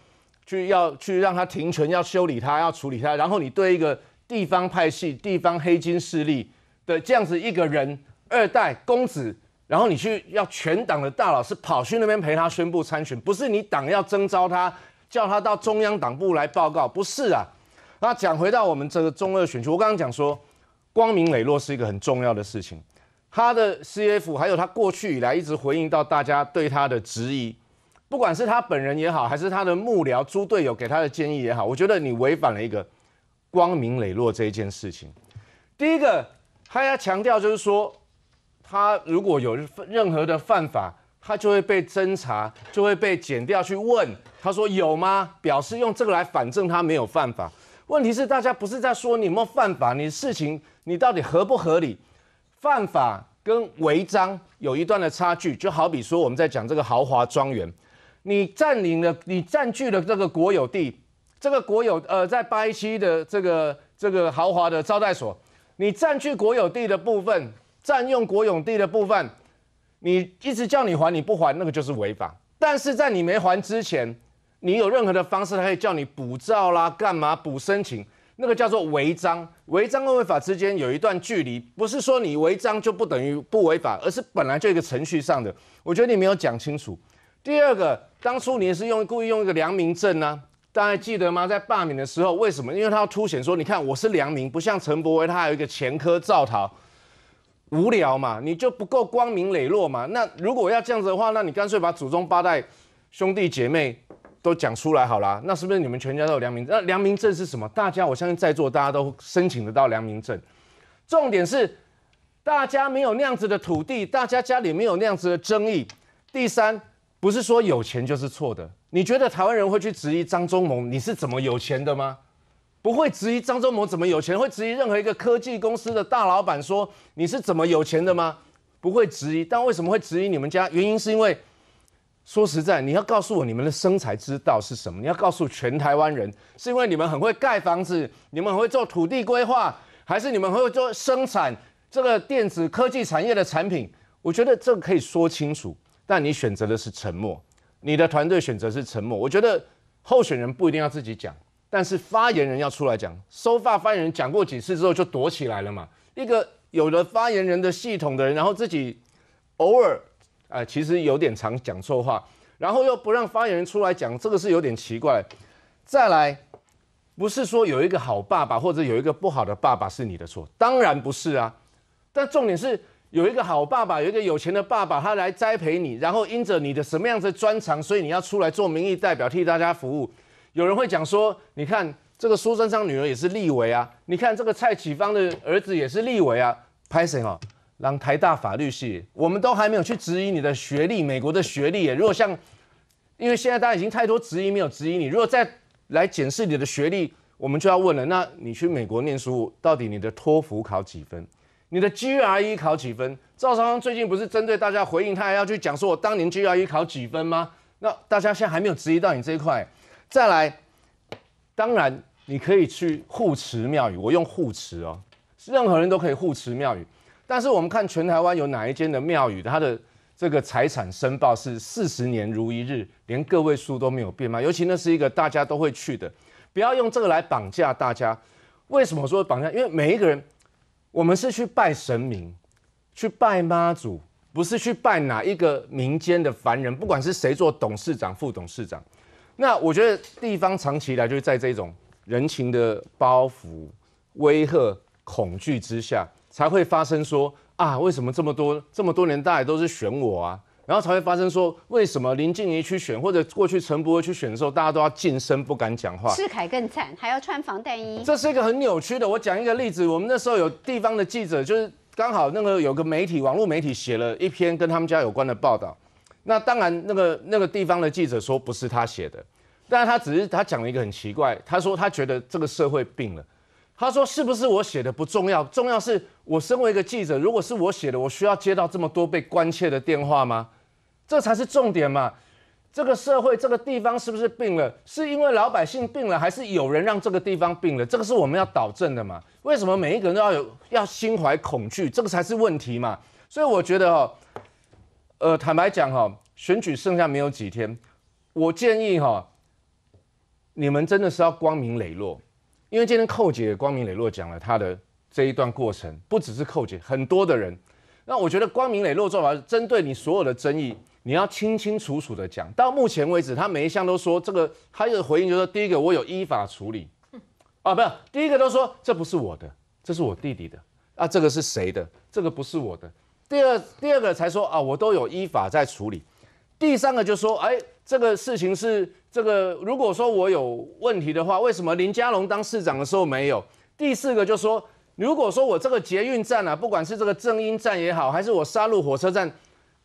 去要去让他停权，要修理他，要处理他。然后你对一个地方派系、地方黑金势力的这样子一个人二代公子，然后你去要全党的大佬是跑去那边陪他宣布参选，不是你党要征召他，叫他到中央党部来报告，不是啊。那讲回到我们这个中二选区，我刚刚讲说，光明磊落是一个很重要的事情。他的 CF 还有他过去以来一直回应到大家对他的质疑。不管是他本人也好，还是他的幕僚、猪队友给他的建议也好，我觉得你违反了一个光明磊落这一件事情。第一个，他要强调就是说，他如果有任何的犯法，他就会被侦查，就会被剪掉去问。他说有吗？表示用这个来反证他没有犯法。问题是大家不是在说你有没有犯法，你事情你到底合不合理？犯法跟违章有一段的差距，就好比说我们在讲这个豪华庄园。你占领了，你占据了这个国有地，这个国有呃，在巴西的这个这个豪华的招待所，你占据国有地的部分，占用国有地的部分，你一直叫你还你不还，那个就是违法。但是在你没还之前，你有任何的方式可以叫你补照啦，干嘛补申请，那个叫做违章。违章跟违法之间有一段距离，不是说你违章就不等于不违法，而是本来就一个程序上的。我觉得你没有讲清楚。第二个，当初你是用故意用一个良民证呢？大家记得吗？在罢免的时候，为什么？因为他要凸显说，你看我是良民，不像陈伯威，他有一个前科，造逃，无聊嘛，你就不够光明磊落嘛。那如果要这样子的话，那你干脆把祖宗八代兄弟姐妹都讲出来好了。那是不是你们全家都有良民？那良民证是什么？大家，我相信在座大家都申请得到良民证。重点是，大家没有那样子的土地，大家家里没有那样子的争议。第三。不是说有钱就是错的？你觉得台湾人会去质疑张忠谋你是怎么有钱的吗？不会质疑张忠谋怎么有钱，会质疑任何一个科技公司的大老板说你是怎么有钱的吗？不会质疑，但为什么会质疑你们家？原因是因为，说实在，你要告诉我你们的生财之道是什么？你要告诉全台湾人，是因为你们很会盖房子，你们很会做土地规划，还是你们会做生产这个电子科技产业的产品？我觉得这个可以说清楚。但你选择的是沉默，你的团队选择是沉默。我觉得候选人不一定要自己讲，但是发言人要出来讲。收发发言人讲过几次之后就躲起来了嘛？一个有了发言人的系统的人，然后自己偶尔，呃，其实有点常讲错话，然后又不让发言人出来讲，这个是有点奇怪。再来，不是说有一个好爸爸或者有一个不好的爸爸是你的错，当然不是啊。但重点是。有一个好爸爸，有一个有钱的爸爸，他来栽培你，然后因着你的什么样子专长，所以你要出来做民意代表替大家服务。有人会讲说，你看这个苏贞昌女儿也是立委啊，你看这个蔡启芳的儿子也是立委啊，拍谁啊？让台大法律系，我们都还没有去质疑你的学历，美国的学历。如果像，因为现在大家已经太多质疑，没有质疑你。如果再来检视你的学历，我们就要问了，那你去美国念书，到底你的托福考几分？你的 GRE 考几分？赵少康最近不是针对大家回应，他还要去讲说，我当年 GRE 考几分吗？那大家现在还没有质疑到你这一块。再来，当然你可以去护持庙宇，我用护持哦，任何人都可以护持庙宇。但是我们看全台湾有哪一间的庙宇，它的这个财产申报是四十年如一日，连个位数都没有变吗？尤其那是一个大家都会去的，不要用这个来绑架大家。为什么说绑架？因为每一个人。我们是去拜神明，去拜妈祖，不是去拜哪一个民间的凡人，不管是谁做董事长、副董事长。那我觉得地方长期以来就是在这种人情的包袱、威吓、恐惧之下，才会发生说啊，为什么这么多这么多年大家都是选我啊？然后才会发生说，为什么林静怡去选，或者过去陈伯威去选的时候，大家都要噤声，不敢讲话。世凯更惨，还要穿防弹衣。这是一个很扭曲的。我讲一个例子，我们那时候有地方的记者，就是刚好那个有个媒体网络媒体写了一篇跟他们家有关的报道，那当然那个那个地方的记者说不是他写的，但是他只是他讲了一个很奇怪，他说他觉得这个社会病了。他说是不是我写的不重要，重要是我身为一个记者，如果是我写的，我需要接到这么多被关切的电话吗？这才是重点嘛！这个社会这个地方是不是病了？是因为老百姓病了，还是有人让这个地方病了？这个是我们要导正的嘛？为什么每一个人都要有要心怀恐惧？这个才是问题嘛！所以我觉得哈，呃，坦白讲哈，选举剩下没有几天，我建议哈，你们真的是要光明磊落，因为今天寇姐光明磊落讲了他的这一段过程，不只是寇姐，很多的人，那我觉得光明磊落做法，针对你所有的争议。你要清清楚楚的讲，到目前为止，他每一项都说这个，他的回应就是：第一个，我有依法处理，啊，没有，第一个都说这不是我的，这是我弟弟的，啊，这个是谁的？这个不是我的。第二，第二个才说啊，我都有依法在处理。第三个就说，哎，这个事情是这个，如果说我有问题的话，为什么林佳龙当市长的时候没有？第四个就说，如果说我这个捷运站啊，不管是这个正音站也好，还是我杀戮火车站。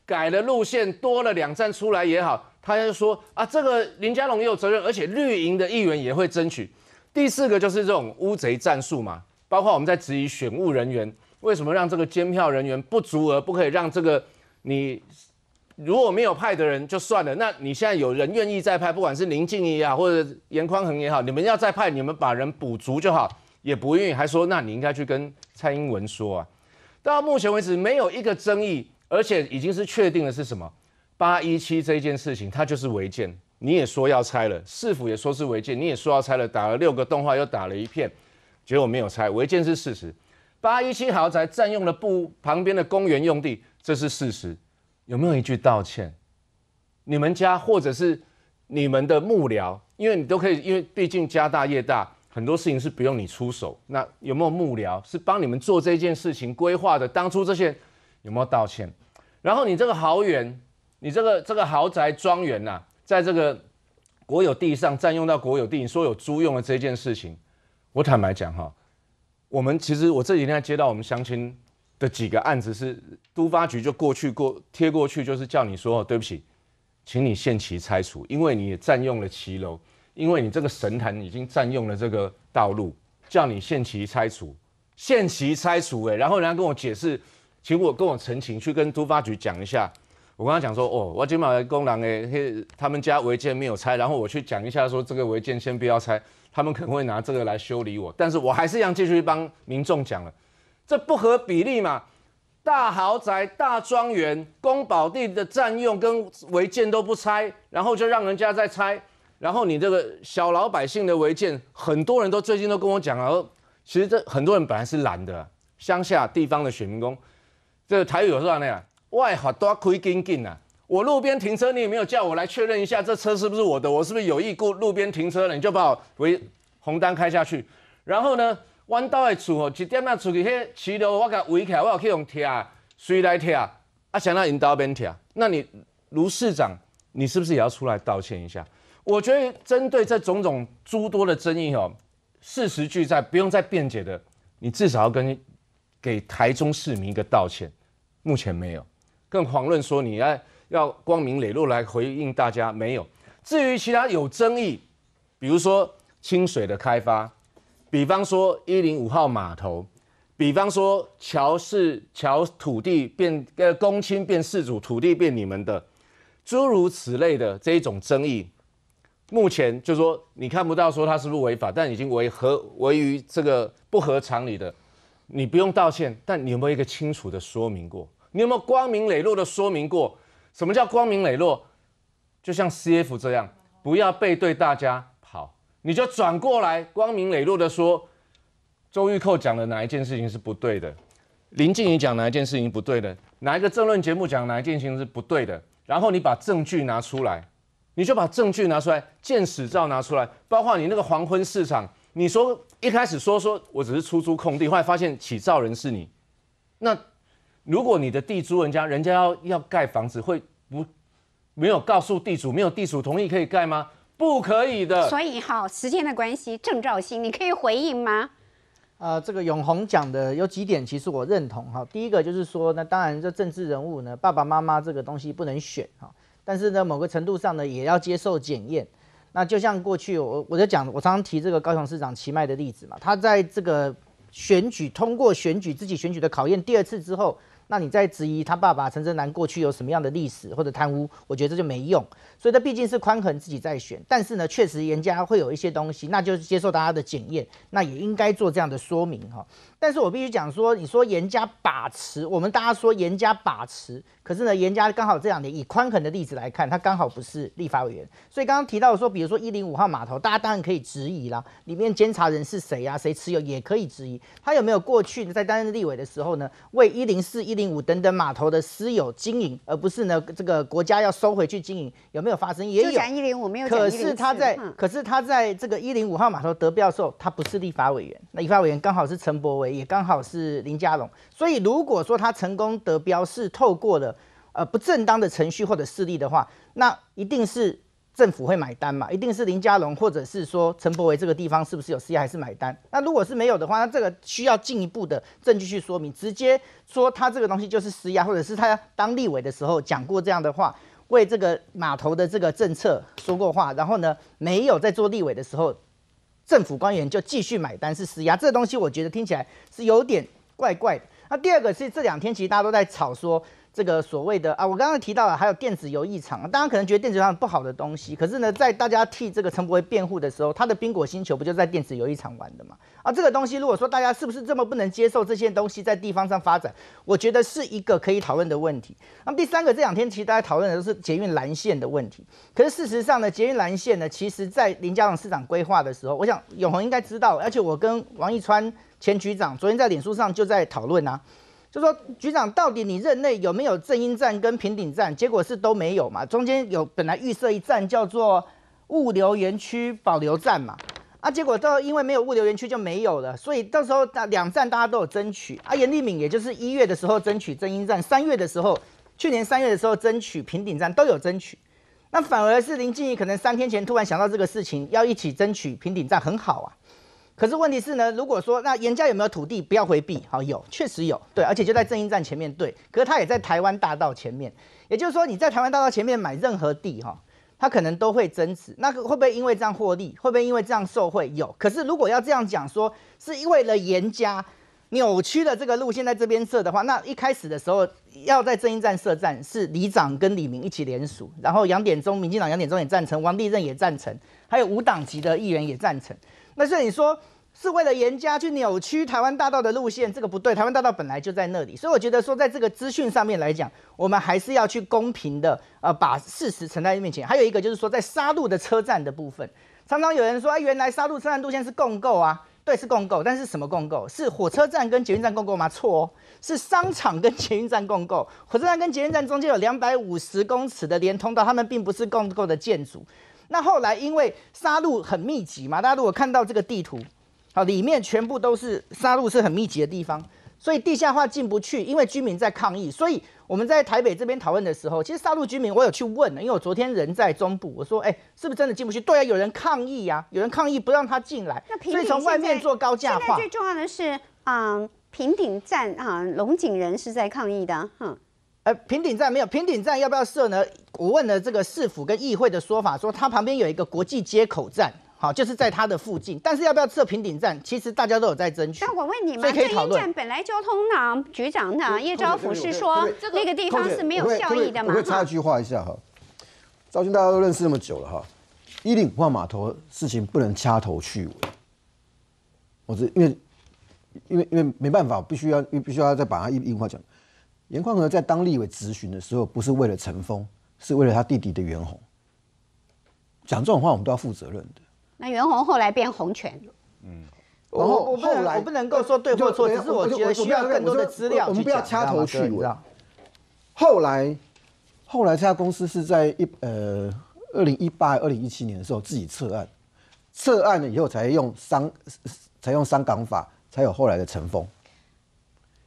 改了路线，多了两站出来也好，他就说啊，这个林佳龙也有责任，而且绿营的议员也会争取。第四个就是这种乌贼战术嘛，包括我们在质疑选务人员为什么让这个监票人员不足，而不可以让这个你如果没有派的人就算了，那你现在有人愿意再派，不管是林静怡啊或者严宽恒也好，你们要再派，你们把人补足就好，也不愿意还说那你应该去跟蔡英文说啊。到目前为止没有一个争议。而且已经是确定的是什么？八一七这件事情，它就是违建。你也说要拆了，市府也说是违建，你也说要拆了，打了六个动画，又打了一片，结果没有拆。违建是事实，八一七豪宅占用了部旁边的公园用地，这是事实。有没有一句道歉？你们家或者是你们的幕僚，因为你都可以，因为毕竟家大业大，很多事情是不用你出手。那有没有幕僚是帮你们做这件事情规划的？当初这些。有没有道歉？然后你这个豪园，你这个这个豪宅庄园呐，在这个国有地上占用到国有地，你说有租用的这件事情，我坦白讲哈，我们其实我这几天接到我们相亲的几个案子，是都发局就过去过贴过去，就是叫你说对不起，请你限期拆除，因为你也占用了骑楼，因为你这个神坛已经占用了这个道路，叫你限期拆除，限期拆除哎，然后人家跟我解释。请我跟我陈情去跟突发局讲一下，我跟他讲说，哦，我今工公诶，嘿，他们家违建没有拆，然后我去讲一下说这个违建先不要拆，他们可能会拿这个来修理我，但是我还是一样继续帮民众讲了，这不合比例嘛，大豪宅、大庄园、公保地的占用跟违建都不拆，然后就让人家在拆，然后你这个小老百姓的违建，很多人都最近都跟我讲啊，其实这很多人本来是懒的，乡下地方的选民工。这个台语是怎奈呀？外号多亏干净啊。我路边停车，你也没有叫我来确认一下这车是不是我的？我是不是有意故路边停车了？你就把我围红灯开下去，然后呢弯道的处一点那出去迄骑楼，我给围起来，我有去用贴，谁来贴啊？啊，想到引导边人贴啊？那你卢市长，你是不是也要出来道歉一下？我觉得针对这种种诸多的争议哦，事实俱在，不用再辩解的，你至少要跟给台中市民一个道歉。目前没有，更遑论说你要要光明磊落来回应大家没有。至于其他有争议，比如说清水的开发，比方说一零五号码头，比方说桥是桥土地变呃公亲变私主，土地变你们的，诸如此类的这一种争议，目前就说你看不到说它是不是违法，但已经违合违于这个不合常理的。你不用道歉，但你有没有一个清楚的说明过？你有没有光明磊落的说明过？什么叫光明磊落？就像 CF 这样，不要背对大家跑，你就转过来，光明磊落的说，周玉蔻讲的哪一件事情是不对的？林静怡讲哪一件事情不对的？哪一个政论节目讲哪一件事情是不对的？然后你把证据拿出来，你就把证据拿出来，见史照拿出来，包括你那个黄昏市场。你说一开始说说我只是出租空地，后来发现起造人是你，那如果你的地租人家，人家要要盖房子会不没有告诉地主，没有地主同意可以盖吗？不可以的。所以哈，时间的关系，郑兆兴，你可以回应吗？呃，这个永红讲的有几点，其实我认同哈。第一个就是说，那当然这政治人物呢，爸爸妈妈这个东西不能选哈，但是呢，某个程度上呢，也要接受检验。那就像过去我我在讲，我常常提这个高雄市长齐迈的例子嘛，他在这个选举通过选举自己选举的考验第二次之后，那你在质疑他爸爸陈泽南过去有什么样的历史或者贪污，我觉得这就没用。所以这毕竟是宽衡自己在选，但是呢，确实人家会有一些东西，那就是接受大家的检验，那也应该做这样的说明哈。但是我必须讲说，你说严加把持，我们大家说严加把持，可是呢，严家刚好这两年以宽恳的例子来看，他刚好不是立法委员，所以刚刚提到说，比如说一零五号码头，大家当然可以质疑啦，里面监察人是谁呀？谁持有也可以质疑，他有没有过去在担任立委的时候呢，为一零四、一零五等等码头的私有经营，而不是呢这个国家要收回去经营，有没有发生？也有。一零五没有。可是他在可是他在这个一零五号码头得标的时候，他不是立法委员，那立法委员刚好是陈柏维。也刚好是林佳龙，所以如果说他成功得标是透过了呃不正当的程序或者势力的话，那一定是政府会买单嘛，一定是林佳龙或者是说陈柏维这个地方是不是有施压还是买单？那如果是没有的话，那这个需要进一步的证据去说明，直接说他这个东西就是施压，或者是他当立委的时候讲过这样的话，为这个码头的这个政策说过话，然后呢没有在做立委的时候。政府官员就继续买单是施压，这个东西我觉得听起来是有点怪怪的。那第二个是这两天其实大家都在吵说。这个所谓的啊，我刚刚提到了，还有电子游艺场，大家可能觉得电子游艺不好的东西，可是呢，在大家替这个陈伯威辩护的时候，他的冰果星球不就在电子游艺场玩的嘛？啊，这个东西如果说大家是不是这么不能接受这些东西在地方上发展，我觉得是一个可以讨论的问题。那么第三个，这两天其实大家讨论的都是捷运蓝线的问题，可是事实上呢，捷运蓝线呢，其实在林家龙市长规划的时候，我想永宏应该知道，而且我跟王一川前局长昨天在脸书上就在讨论啊。就说局长，到底你任内有没有正音站跟平顶站？结果是都没有嘛。中间有本来预设一站叫做物流园区保留站嘛，啊，结果到因为没有物流园区就没有了，所以到时候两站大家都有争取啊。严立敏也就是一月的时候争取正音站，三月的时候，去年三月的时候争取平顶站都有争取，那反而是林静怡可能三天前突然想到这个事情，要一起争取平顶站，很好啊。可是问题是呢，如果说那严家有没有土地，不要回避，好，有，确实有，对，而且就在正义站前面，对，可是他也在台湾大道前面，也就是说你在台湾大道前面买任何地，哈，他可能都会增值。那会不会因为这样获利？会不会因为这样受贿？有。可是如果要这样讲，说是为了严家扭曲了这个路线，在这边设的话，那一开始的时候要在正义站设站，是李长跟李明一起联署，然后杨典忠，民进党杨典忠也赞成，王立任也赞成，还有五党籍的议员也赞成。那这你说是为了严加去扭曲台湾大道的路线，这个不对。台湾大道本来就在那里，所以我觉得说，在这个资讯上面来讲，我们还是要去公平的，呃，把事实呈在面前。还有一个就是说，在杀戮的车站的部分，常常有人说，哎，原来杀戮车站路线是共购啊，对，是共购，但是什么共购？是火车站跟捷运站共购吗？错哦，是商场跟捷运站共购。火车站跟捷运站中间有两百五十公尺的连通道，他们并不是共购的建筑。那后来因为沙戮很密集嘛，大家如果看到这个地图，好，里面全部都是沙戮是很密集的地方，所以地下化进不去，因为居民在抗议，所以我们在台北这边讨论的时候，其实沙戮居民我有去问了，因为我昨天人在中部，我说，哎，是不是真的进不去？对啊，有人抗议啊，有人抗议不让他进来，那平顶现在最重要的是，嗯，平顶站啊，龙井人是在抗议的，哼。呃，平顶站没有平顶站要不要设呢？我问了这个市府跟议会的说法，说它旁边有一个国际接口站，好，就是在它的附近。但是要不要设平顶站，其实大家都有在争取。那我问你嘛，这一可本来交通呢局长呢叶昭甫是说那个地方是没有效益的嘛。我会插一句话一下哈，昭君大家都认识那么久了哈，伊零五万码头事情不能掐头去尾。我是因为因为因为没办法，必须要必须要再把它一一块讲。严宽和在当立委质询的时候，不是为了陈峰，是为了他弟弟的袁弘。讲这种话，我们都要负责任的。那袁弘后来变红权了。嗯，然后后来我不能够说对或错，只是我得需要更多的资料我们不要掐头去尾。后来，后来这家公司是在一呃二零一八二零一七年的时候自己撤案，撤案了以后才用三才用三港法，才有后来的陈峰。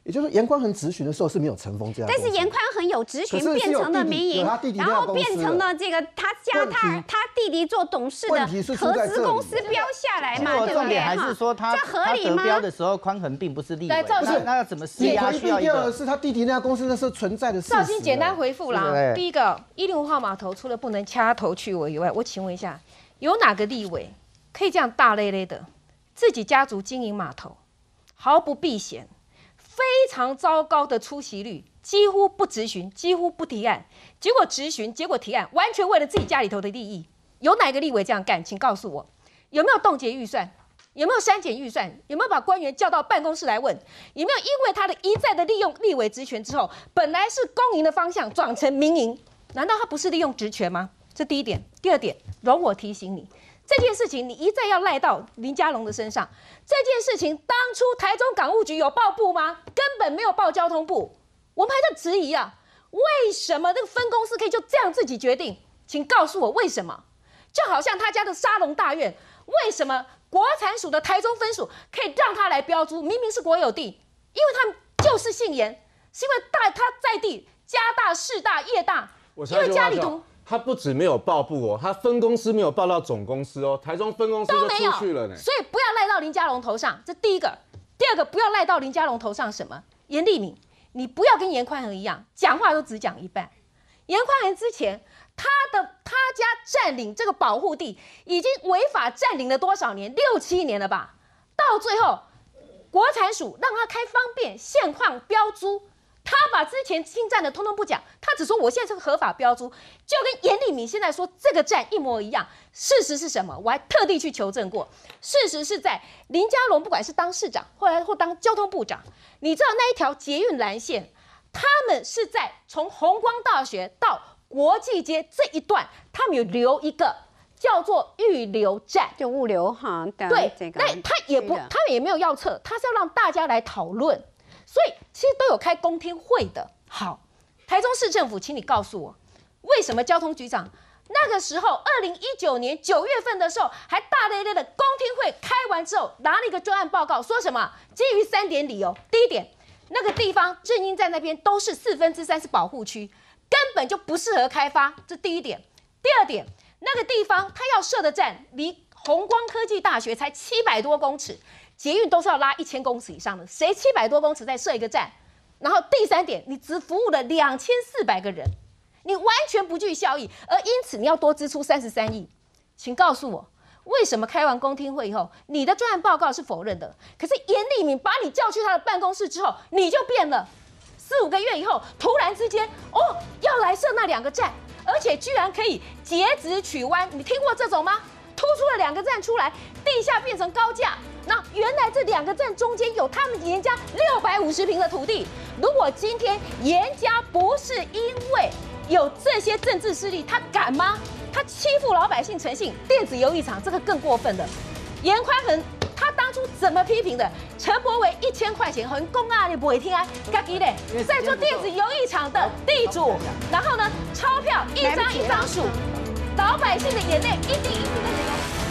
也就是说，严宽恒执询的时候是没有成峰这样，但是严宽恒有执询，变成了民营，然后变成了这个他家他他弟弟做董事的合资公司标下来嘛，对不对？重点还是说他标的时候，宽恒并不是立委，不是那要怎么？第二个是他弟弟那家公司那时候存在的事实。赵兴简单回复啦，第一个一零五号码头除了不能掐头去尾以外，我请问一下，有哪个立委可以这样大咧咧的自己家族经营码头，毫不避嫌？非常糟糕的出席率，几乎不咨询，几乎不提案，结果咨询，结果提案，完全为了自己家里头的利益，有哪个立委这样干？请告诉我，有没有冻结预算，有没有删减预算，有没有把官员叫到办公室来问，有没有因为他的一再的利用立委职权之后，本来是公营的方向转成民营？难道他不是利用职权吗？这第一点，第二点，容我提醒你。这件事情你一再要赖到林佳龙的身上。这件事情当初台中港务局有报部吗？根本没有报交通部。我们还在质疑啊，为什么这个分公司可以就这样自己决定？请告诉我为什么？就好像他家的沙龙大院，为什么国产署的台中分署可以让他来标租？明明是国有地，因为他们就是姓严，是因为大他在地家大势大业大，因为家里土。他不止没有报布哦，他分公司没有报到总公司哦，台中分公司都没有去了呢。所以不要赖到林家龙头上，这第一个。第二个不要赖到林家龙头上，什么？严立明，你不要跟严宽和一样，讲话都只讲一半。严宽和之前，他的他家占领这个保护地，已经违法占领了多少年？六七年了吧？到最后，国产署让他开方便现况标租。他把之前侵占的通通不讲，他只说我现在是个合法标租，就跟严立敏现在说这个站一模一样。事实是什么？我还特地去求证过。事实是在林佳龙不管是当市长，后来或当交通部长，你知道那一条捷运蓝线，他们是在从红光大学到国际街这一段，他们有留一个叫做预留站，叫物流行。对，那他也不，他们也没有要撤，他是要让大家来讨论。所以其实都有开公听会的。好，台中市政府，请你告诉我，为什么交通局长那个时候，二零一九年九月份的时候，还大咧咧的公听会开完之后，拿了一个专案报告，说什么？基于三点理由。第一点，那个地方正因在那边都是四分之三是保护区，根本就不适合开发，这第一点。第二点，那个地方他要设的站离红光科技大学才七百多公尺。捷运都是要拉一千公尺以上的，谁七百多公尺再设一个站？然后第三点，你只服务了两千四百个人，你完全不具效益，而因此你要多支出三十三亿。请告诉我，为什么开完公听会以后，你的专案报告是否认的？可是严立敏把你叫去他的办公室之后，你就变了。四五个月以后，突然之间，哦，要来设那两个站，而且居然可以截直取弯，你听过这种吗？突出了两个站出来，地下变成高架。那原来这两个镇中间有他们严家六百五十平的土地，如果今天严家不是因为有这些政治势力，他敢吗？他欺负老百姓诚信，电子游戏场这个更过分的。严宽恒，他当初怎么批评的？陈柏伟一千块钱横公啊，你不会听啊？嘎给嘞，在做电子游戏场的地主，然后呢钞票一张一张数，老百姓的眼泪一滴一滴的流。